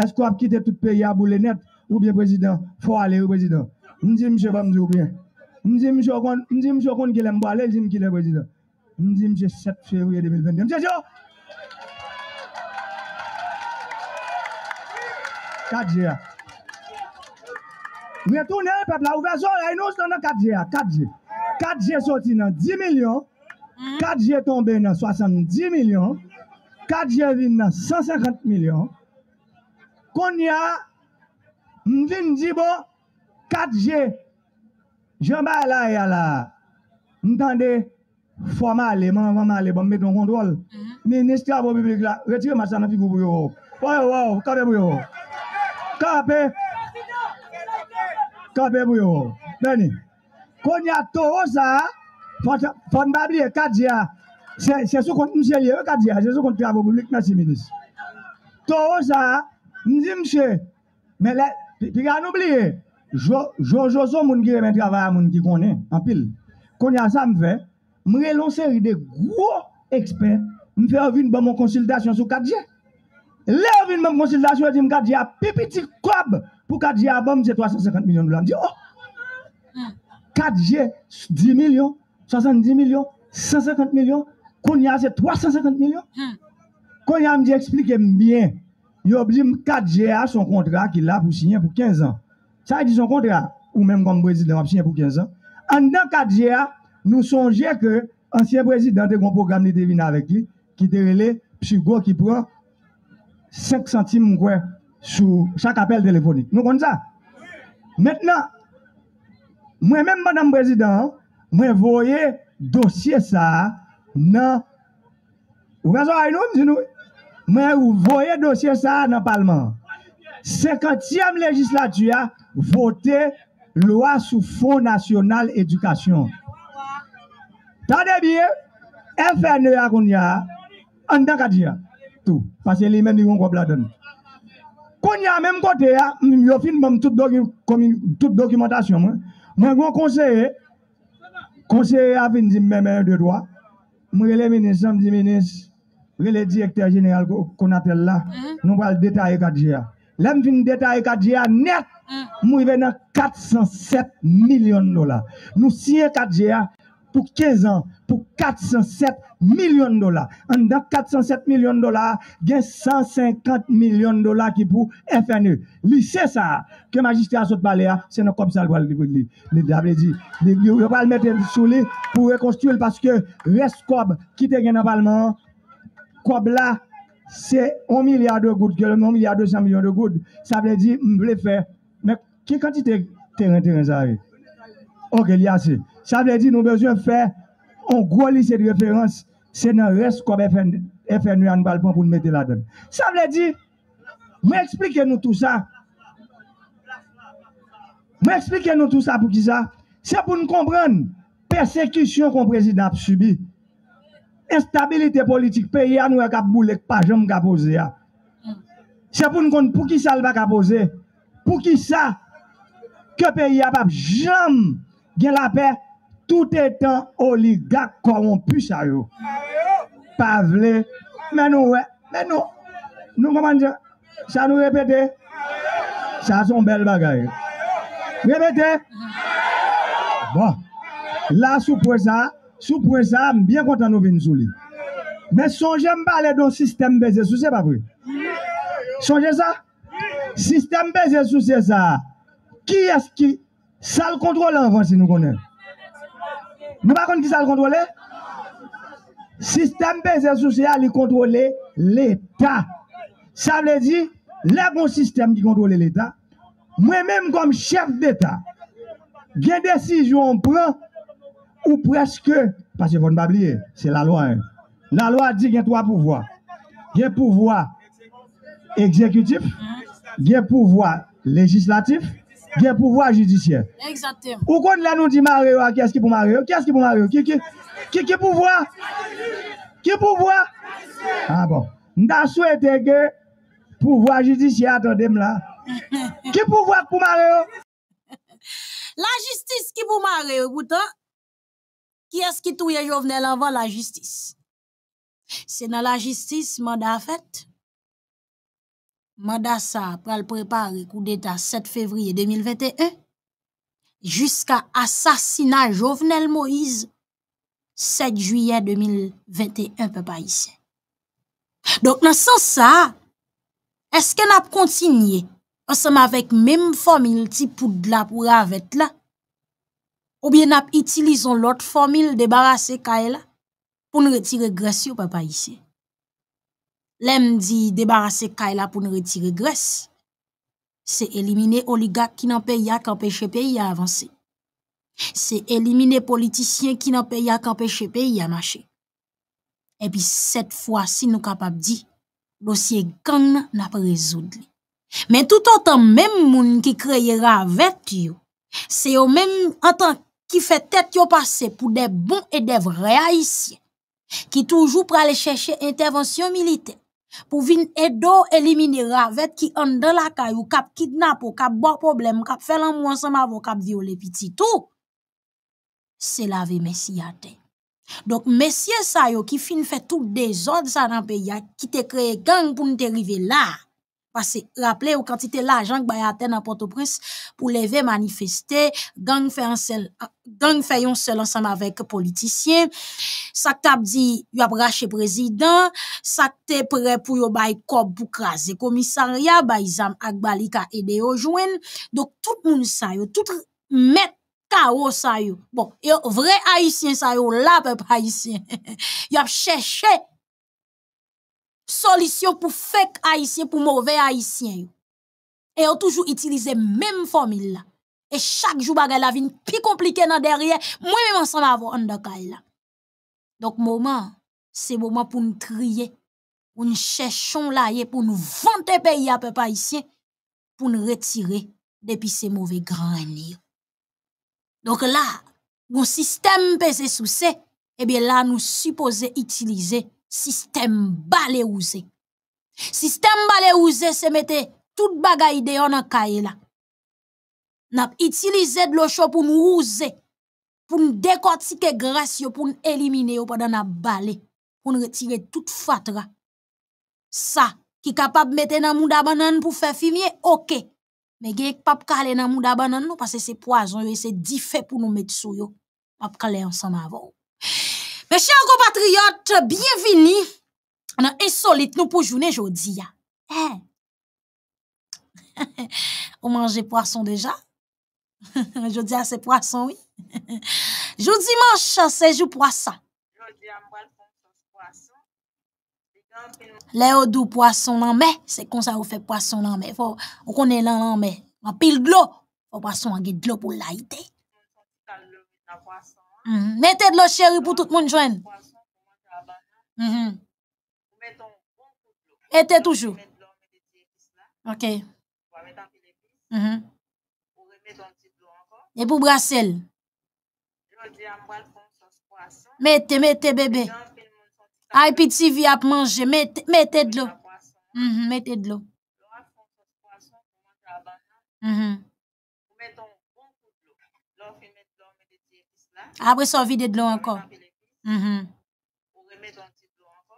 Eskwap kite tout peyi a boule net, oubyen prezident, fwa ale yon prezident. Mzi mse va mzi oubyen. Mzi mse okon ki lembo ale, mzi mse ki le prezident. Mzi mse set fey ouye 2020. Mse jo! Kadje ya. Ve tou ne pepla, ouve so, ay nou standa kadje ya. Kadje. Kadje soti nan 10 milyon. Kadje tombe nan 70 milyon. Kadje vin nan 150 milyon. Konya, mvinjibo, katje, jambay la ya la. Mtande, fwa male, mwan fwa male, bom meton kontrol. Ministra mhm. bo biblik la, retire masan an ti go bo yo. Woy woy, kape bo yo. Kape. Kape bo yo. Beni. Konya to osa, fwa mbabliye, katje ya. Se sou konti mselye, katje ya, se sou konti trabo biblik, mwen si minis. To osa, M zi mse, m lè, pi an oubliye, jò, jò, jò son moun ki reme travaya moun ki konen, an pil, konya sa m fè, m relonsèri de gwo ekspert, m fè avin ban m konsiltasyon sou 4G, lè avin ban m konsiltasyon, jim 4G a pipiti kob, pou 4G a ban m se 350 milyon do la m di, oh, 4G, 10 milyon, 70 milyon, 150 milyon, konya se 350 milyon, konya m di explike m biyen, a obligé 4GA son contrat qu'il a pour signer pour 15 ans. Ça dit son contrat ou même comme président a signé pour 15 ans. En dans 4GA, nous songeons que ancien président de mon programme de devine avec lui qui était relé Psygo qui prend 5 centimes sur chaque appel téléphonique. Nous comprenons ça. Maintenant, moi-même, Madame Président, moi voyez dossier ça dans. Vous voyez, nous, nous, Mwen yon vouye dosye sa nan palman. Sekantiyem legislatuy ya, vote lwa sou fond nasyonal edukasyon. Tade biye, FN ya koun ya, an den kadi ya, tout, pase li men di yon koupla den. Koun ya men mkote ya, yon fin mwen tout dokumentasyon mwen. Mwen yon konseye, konseye a fin di men mwen de doa, mwen yon le menis, mwen yon le menis, rele direkter jeneral kon apel la, nou pal detay e Kadjia. Lem fin detay e Kadjia net, mou i venan 407 milyon dola. Nou siye Kadjia pou kezan, pou 407 milyon dola. An dan 407 milyon dola, gen 150 milyon dola ki pou FNU. Li se sa, ke majiste a sot pale a, se nou kom sal kwa li di kou di. Li di aple di, li yo pal mette sou li pou rekostule, paske res kob, kite gen an palman, kob la, se 1 milyard de goud, 1 milyard 200 milyon de goud sa vle di, m vle fe me ki kantite teren teren zare ok, li ase sa vle di, nou bezon fe on goli se de referans se nan res kob FNU an balpon pou nou mette la den sa vle di, m eksplike nou tout sa m eksplike nou tout sa pou ki sa se pou nou kompran persekisyon kon prezid ap subi Enstabilite politik peyi anou e kap boulek pa jom kapose ya. Se pou nou kon pou ki sal baka pose. Pou ki sa. Ke peyi apap jom gel apè. Tout etan oligak koron pu sa yo. Pa vle. Men nou we. Men nou. Nou koman diya. Sa nou repete. Sa son bel bagay. Repete. Repete. Bon. La sou pou sa a. Sou prensa am bien kontan nou vin sou li. Men sonjè mba le don sistem bezè sou, se pa pou. Sonjè sa? Sistem bezè sou se sa. Ki es ki? Sa l kontrole an fon se nou konen. Nou pa kon ki sa l kontrole? Sistem bezè sou se a li kontrole l'Etat. Sa vle di? Le bon sistem ki kontrole l'Etat. Mwen menm kom chef d'Etat. Gen desi joun pran Ou preske, pasifon babliye, se la loa en. La loa di gen to a pouvoi. Gen pouvoi ekzekutif, gen pouvoi legislatif, gen pouvoi judisyen. Ou kon ah la nou di mare yo, a kes ki pou mare yo? Kes ki pou mare yo? Ki pouvoi? Ki pouvoi? A bon, nan sou ete gen pouvoi judisyen, ato dem la. Ki pouvoi pou mare yo? La jistis ki pou mare yo, goutan. Ki eski touye jovenel avan la jistis? Se nan la jistis, manda afet, manda sa pral prepare kou deta 7 fevriye 2021 jiska asasina jovenel Moïse 7 juye 2021 pe pa isen. Dok nan san sa, eske nap kontinye an seman vek mem fomil ti poudla pou ravet la, Ou bie nap itilizon lot formil debarase kaela pou nou retire gres yo papa isi. Lem di debarase kaela pou nou retire gres. Se elimine oliga ki nan pe ya kan peche peyi a avanse. Se elimine politisyen ki nan pe ya kan peche peyi a mache. Epi set fwa si nou kapap di, losye kan nap rezoud li. Men tout an tan mem moun ki kreyera avet yo, se yo mem an tan kreyera qui fait tête yo passé pour des bons et des vrais haïtiens, qui toujours pour aller chercher intervention militaire, pour venir aider éliminer ravette qui en dans la caille ou cap kidnappe ou cap bon problème, cap faire l'amour ensemble avec cap violer petit tout. C'est la vie atteint. Donc, messieurs ça y'a qui fin fait tout désordre ça dans le pays, qui te créé gang pour nous arriver là. Pase, rappele ou kantite la jank bayate na Port-au-Prince pou leve manifeste, gang feyon sel ansanm avek politisyen, sakte ap di yo ap rache prezident, sakte pre pou yo bay kop pou kraze komisarya, bay zam ak balika ede yo jwen, dok tout moun sayo, tout met karo sayo, bon, yo vre haisyen sayo, la pep haisyen, yo ap chè chè. solution pour fake haïtien pour mauvais haïtien et on toujours utilisé même formule et chaque jour bagay la une plus compliquée dans derrière moi même ensemble on en dakaille là donc moment c'est moment pour nous trier pour nous chercher là pour nous vanter pays à près haïtien pour nous retirer depuis ces mauvais grands donc là mon système pèse sous c'est et eh bien là nous supposons utiliser Sistem bale ouze. Sistem bale ouze se mette tout bagayde yo nan kaye la. Nap itilize dlo sho pou mou ouze. Pou m dekotike gras yo, pou m elimine yo pa dana bale. Pou m retire tout fatra. Sa, ki kapap mette nan mouda banan pou fefimiye, okey. Men gen ek pap kale nan mouda banan yo, pa se se poazon yo, se se dife pou nou mette sou yo. Pap kale ansan avon. Mes chers compatriotes, bienvenue dans Insolite nous pour journée aujourd'hui. Hein? On hein? mangez poisson déjà? Jodi à se poisson, oui. dis manche, c'est jour poisson. Le ou du poisson nan me, c'est kon ça vous fait poisson nan me. faut on konen lan nan mer. En pile d'eau, faut poisson en de l'eau pour la ite. Mhm. Mettez de l'eau chérie pour tout le monde joindre. Mm Mettez toujours. OK. Mm Et pour brasser. Mettez, mettez bébé. Aïe, petit vie à manger. Mettez, mettez de l'eau. Mm Mettez de l'eau. Mm Après ça, on vide de l'eau encore. Exactement. Mhm.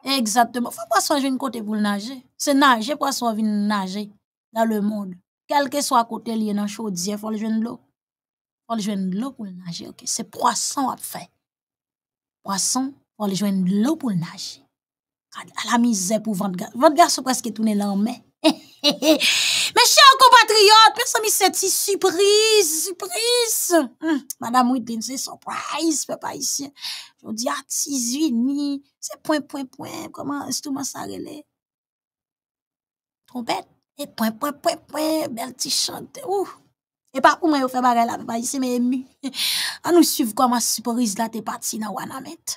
Il Exactement. Faut pas changer de côté pour nager. C'est nager, pas soit de nager dans le monde. Quel que soit côté il y lié dans chaudier, faut le jouer de l'eau. Faut le jouer de l'eau pour nager. ok, C'est poisson à faire. Poisson, faut le jouer de l'eau pour nager. À la misère pour vendre garçon. Vendre presque tout est là Mè chè an kompatriot, pè sè mi sè ti supris, supris. Mè dam wè di nse sorpris, pè pa isi. Fè di ati zvini, se pwen pwen pwen, koman stouman sa rele. Troubet, e pwen pwen pwen pwen, bel ti chante ou. E pa ou mè yo fè bare la, pè pa isi, mè emi. An nou suiv koman supris la te pati nan wana met.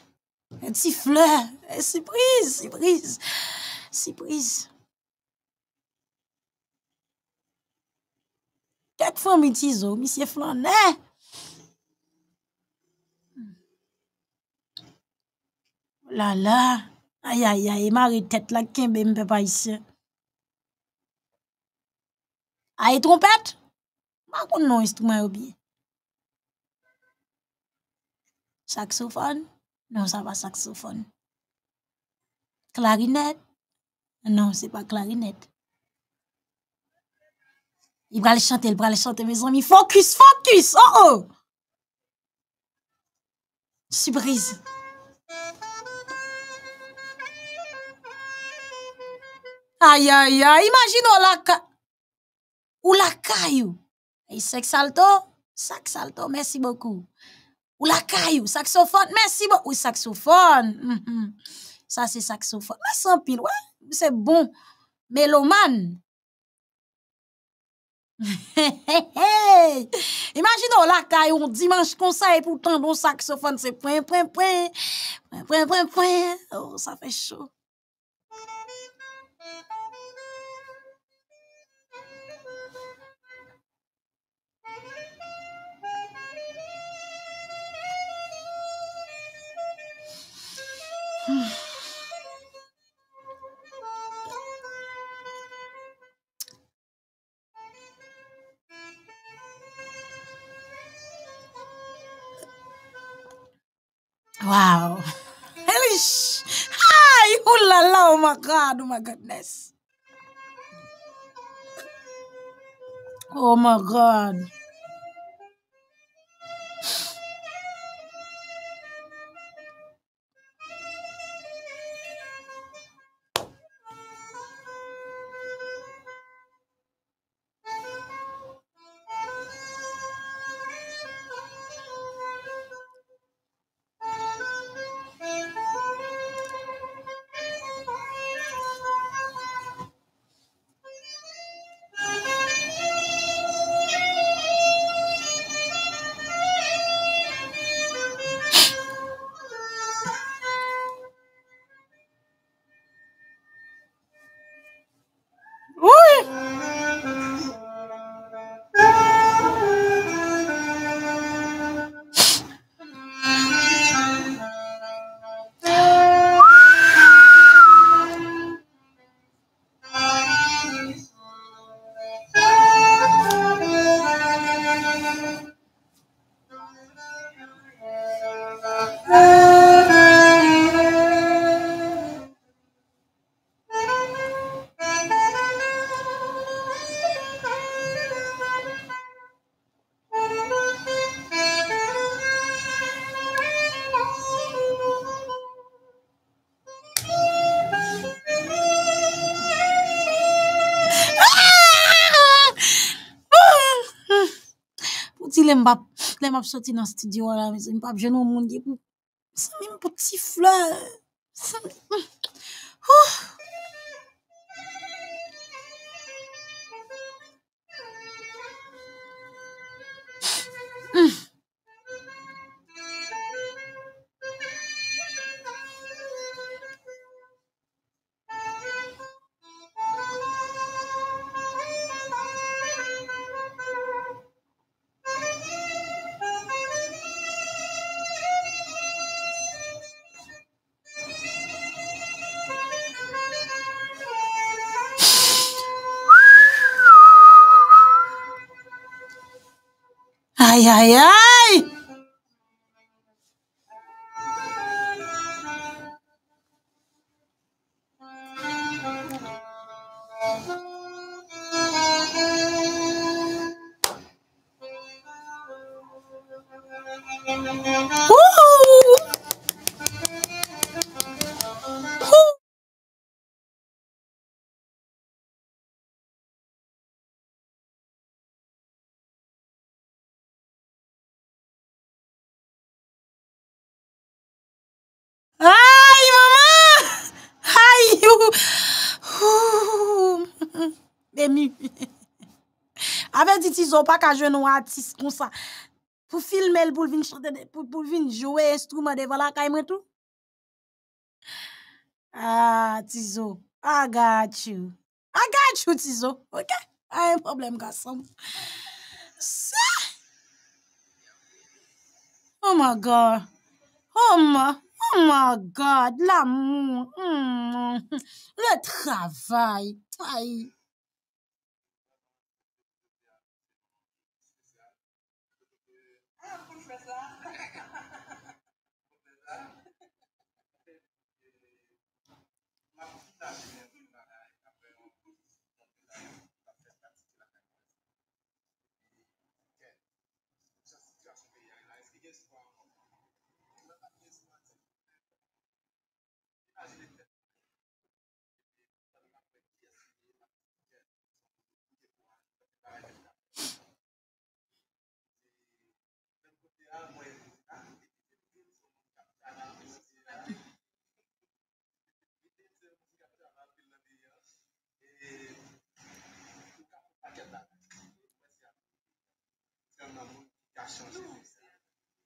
un petit fleur, un surprise, surprise. Surprise. Quatre fois, mes petits os, monsieur Flanet. Hein? Oh là là. aïe aïe aïe, Ma tête la kembe mpe pa ici. Aïe trompette? Ma kon non instrument ou bien. Saxophone? Non, ça va saxophone. Clarinette? Non, c'est pas clarinette. Il va le chanter, il va aller chanter, mes amis. Focus, focus! Oh oh! Surprise. Aïe, aïe, aïe. Imagine la ca, Ou la caillou. Et saxalto, Ça Merci beaucoup ou la caille, saxophone. Merci beaucoup. Ou saxophone. Mhm. Ça, c'est saxophone. Mais sans pile, ouais. C'est bon. Mélomane. Imaginons la caille, on dimanche conseil et pourtant, bon saxophone, c'est point, point, point. Point, point, point, point. Oh, ça fait chaud. my God, oh my goodness. Oh my God. lèm ap sorti dans studio là mais je 呀呀！pa ka jwen nou atis kon sa. Pou film el pou vin chante de, pou vin jowe estouman de, valakay men tou. Ah, Tizo, I got you. I got you, Tizo, ok? Ayen problem, gasam. Se! Oh my God! Oh my, oh my God! L'amou, hmm. le travay! Ayy!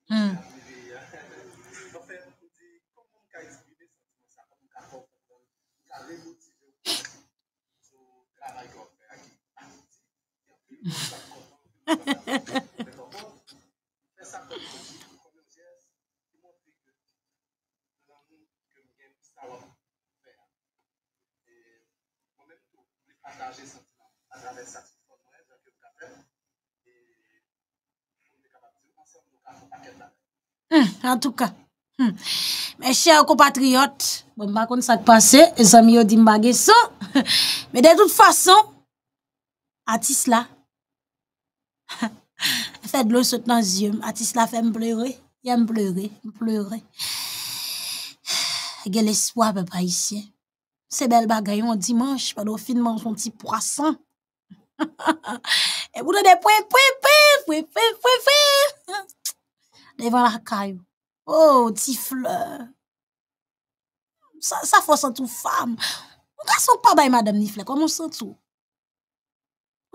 Mmm Mmm En tout cas. Hmm. Mes chers compatriotes, bon, pas bah, contre, ça te passe, les amis, dit ça. Mais de toute façon, artiste là, fait de l'eau saute dans yeux. Artiste là fait me pleurer. Il me pleurer, me pleurer. Il y a l'espoir, papa, ici. C'est belle bagaille, on dimanche, pendant finement son petit poisson. Et vous donnez point, point, point, point, point, point, Devant la caille. Oh, tifleur Ça ça ça, Madame femme. Vous sent ka pas madame sent fleur, On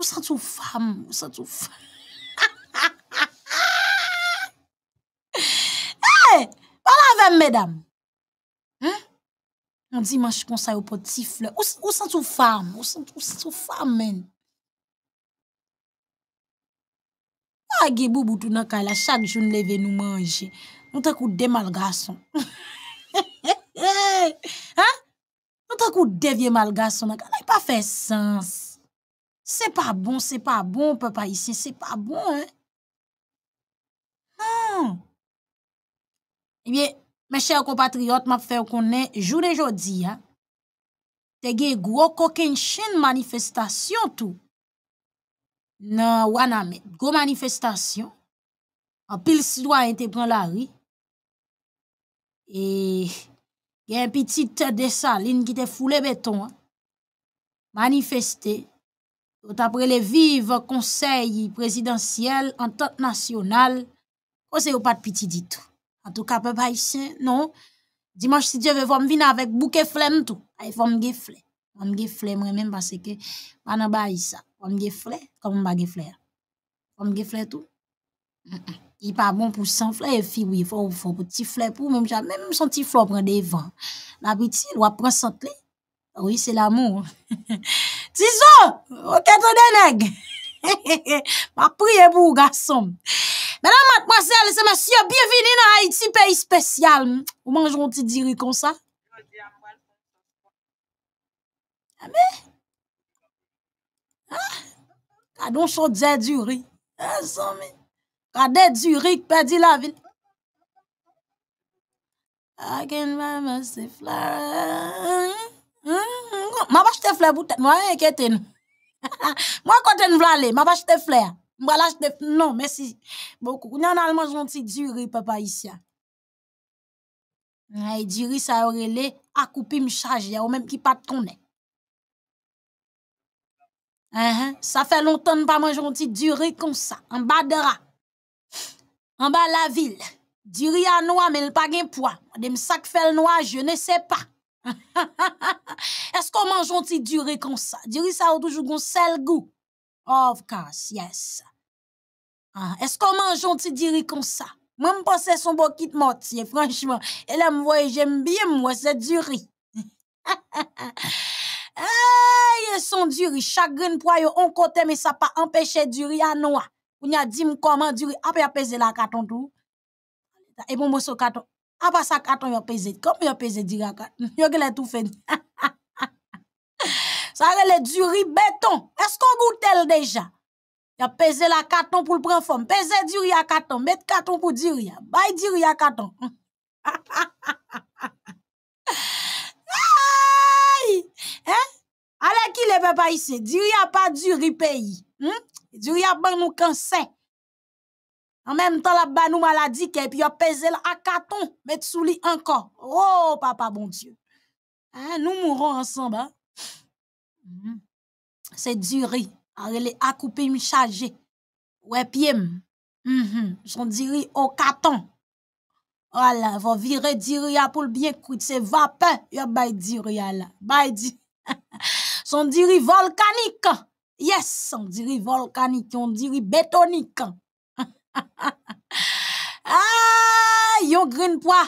sent tout femme. On sent tout femme. hey, voilà même Madame. Hein? On dit kon sa conseille po fleur. On sent ah, tout femme, on sent tout femme On A la chaque jour nous t'en coûte des hein? Nous t'en coûte des vieux Ça n'a pas fait sens. C'est pas bon, c'est pas bon, papa ici, c'est pas bon, hein? Non! Hmm. Eh bien, mes chers compatriotes, ma faire qu'on jour et jour dit, hein? T'as eu coquin manifestation tout. Non, Une grande manifestation. En pile, si doit être la rue. Et eh, il y a un petit de saline qui te foulé béton. Hein. Manifesté. Après les vives conseils présidentiel en tant nationale, oh, c'est pas de petit dit tout. En tout cas, peuple ici non. Dimanche, si Dieu veut, vous venir avec bouquet flemme tout. Aïe, me me gifler. Je me gifler moi-même parce que je ne pas ça. Je me gifler comme je me gifler. Je hein? me gifler tout. Y pa bon pou san flè, y fi wifon, wifon pou ti flè pou, mèm chan, mèm son ti flò pren devan. Na biti, lwa prensant li. Ouye, se la moun. Tiso, wakato deneg! Ma priye bou, gasom. Mènam matmase, lese masyo, biyevini nan Haiti, peyi spesyal. Ou manjoun ti diri kon sa? Ame? Ame? A don son dje diri? Ame? Ah, Rade ah, Zurich perdit la ville. I can buy myself flowers. Hein? Ma pas acheté fle je tèt, Moi, Moi de non, mersi. Boku, nyan papa, allemand duri pe ça ici Ay, diri sa yorele, akoupi a chaje, ou menm ki pat pas Uh -huh. longtemps pas pas gentil man comme ça, en bas de en bas la ville. Diri à noix, mais il pas poids. De sac sacs le noir, je ne sais pas. Est-ce qu'on mange un petit duré comme ça? riz, ça a toujours un seul goût. Of course, yes. Ah, est-ce qu'on mange un petit comme ça? Même pas c'est son beau kit mortier, franchement. Et là, voyez, j'aime bien, moi, c'est duré. Ah, ils sont durs, chaque grain de poids, on côté, mais ça pas empêché duré à noir. pou nya di m koman diri, ap ya peze la katon tou, e m bon, moso katon, ap a sa katon yo peze, kom yo peze diri a katon, yo gen la tou fen. Sa re le diri beton, es kon goutel deja? Yo peze la katon pou l pren fom, peze diri a katon, met katon pou diri a, bay diri a katon. A la ki le pe payise, diri a pa diri peyi. Hmm? Duri a ban nou cancer en même temps la ban maladie maladie ke, pi a pesé l akaton, met sou li encore Oh, papa bon Dieu Hein, nou ensemble. ensemble hein. mm-hmm. c'est Mm -hmm. Se duri, an rele akoupe mi Ouais Ouè piem. Mm Son diri carton. Voilà, va virer diri a pou bien byen c'est Se vapen, yo bay diri la. di. Son diri volcanique Yes, on dirait volcanique, on dirait bétonique. ah, yon green pois.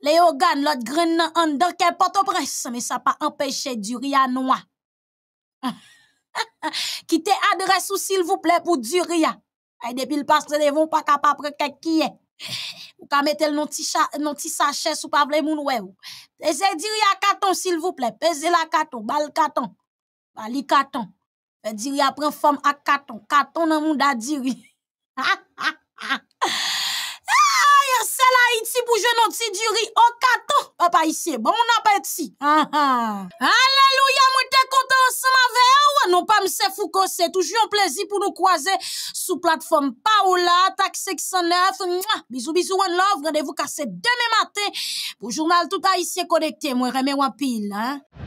Les organes, l'autre green en dedans qu'est Port-au-Prince, mais ça pas empêché du ria noir. Qui adresse ou s'il vous plaît pour du ria. Et depuis le pasteur vont pas capable qui est. Ou ka le non ti, sachet sou pa vle moun wè ou. Pese diri a katon, s'il vous plaît, Pese la katon, bal katon, bali Diri a pris forme katon. Katon nan moun da diri. ah ah, la l'Aïti, pou jenon ti diri. O katon. O pa bon bon moun apeti. Aleluya, mwen te kontan anseman veyo. Non pas mse fouko, se toujou un plaisir pou nou croiser la plateforme Paola, Taxi 609. Bisous, bisous, on one love. Rendez-vous kase demain matin pour journal tout haïtien connecté. Mwen reme wapil. Hein?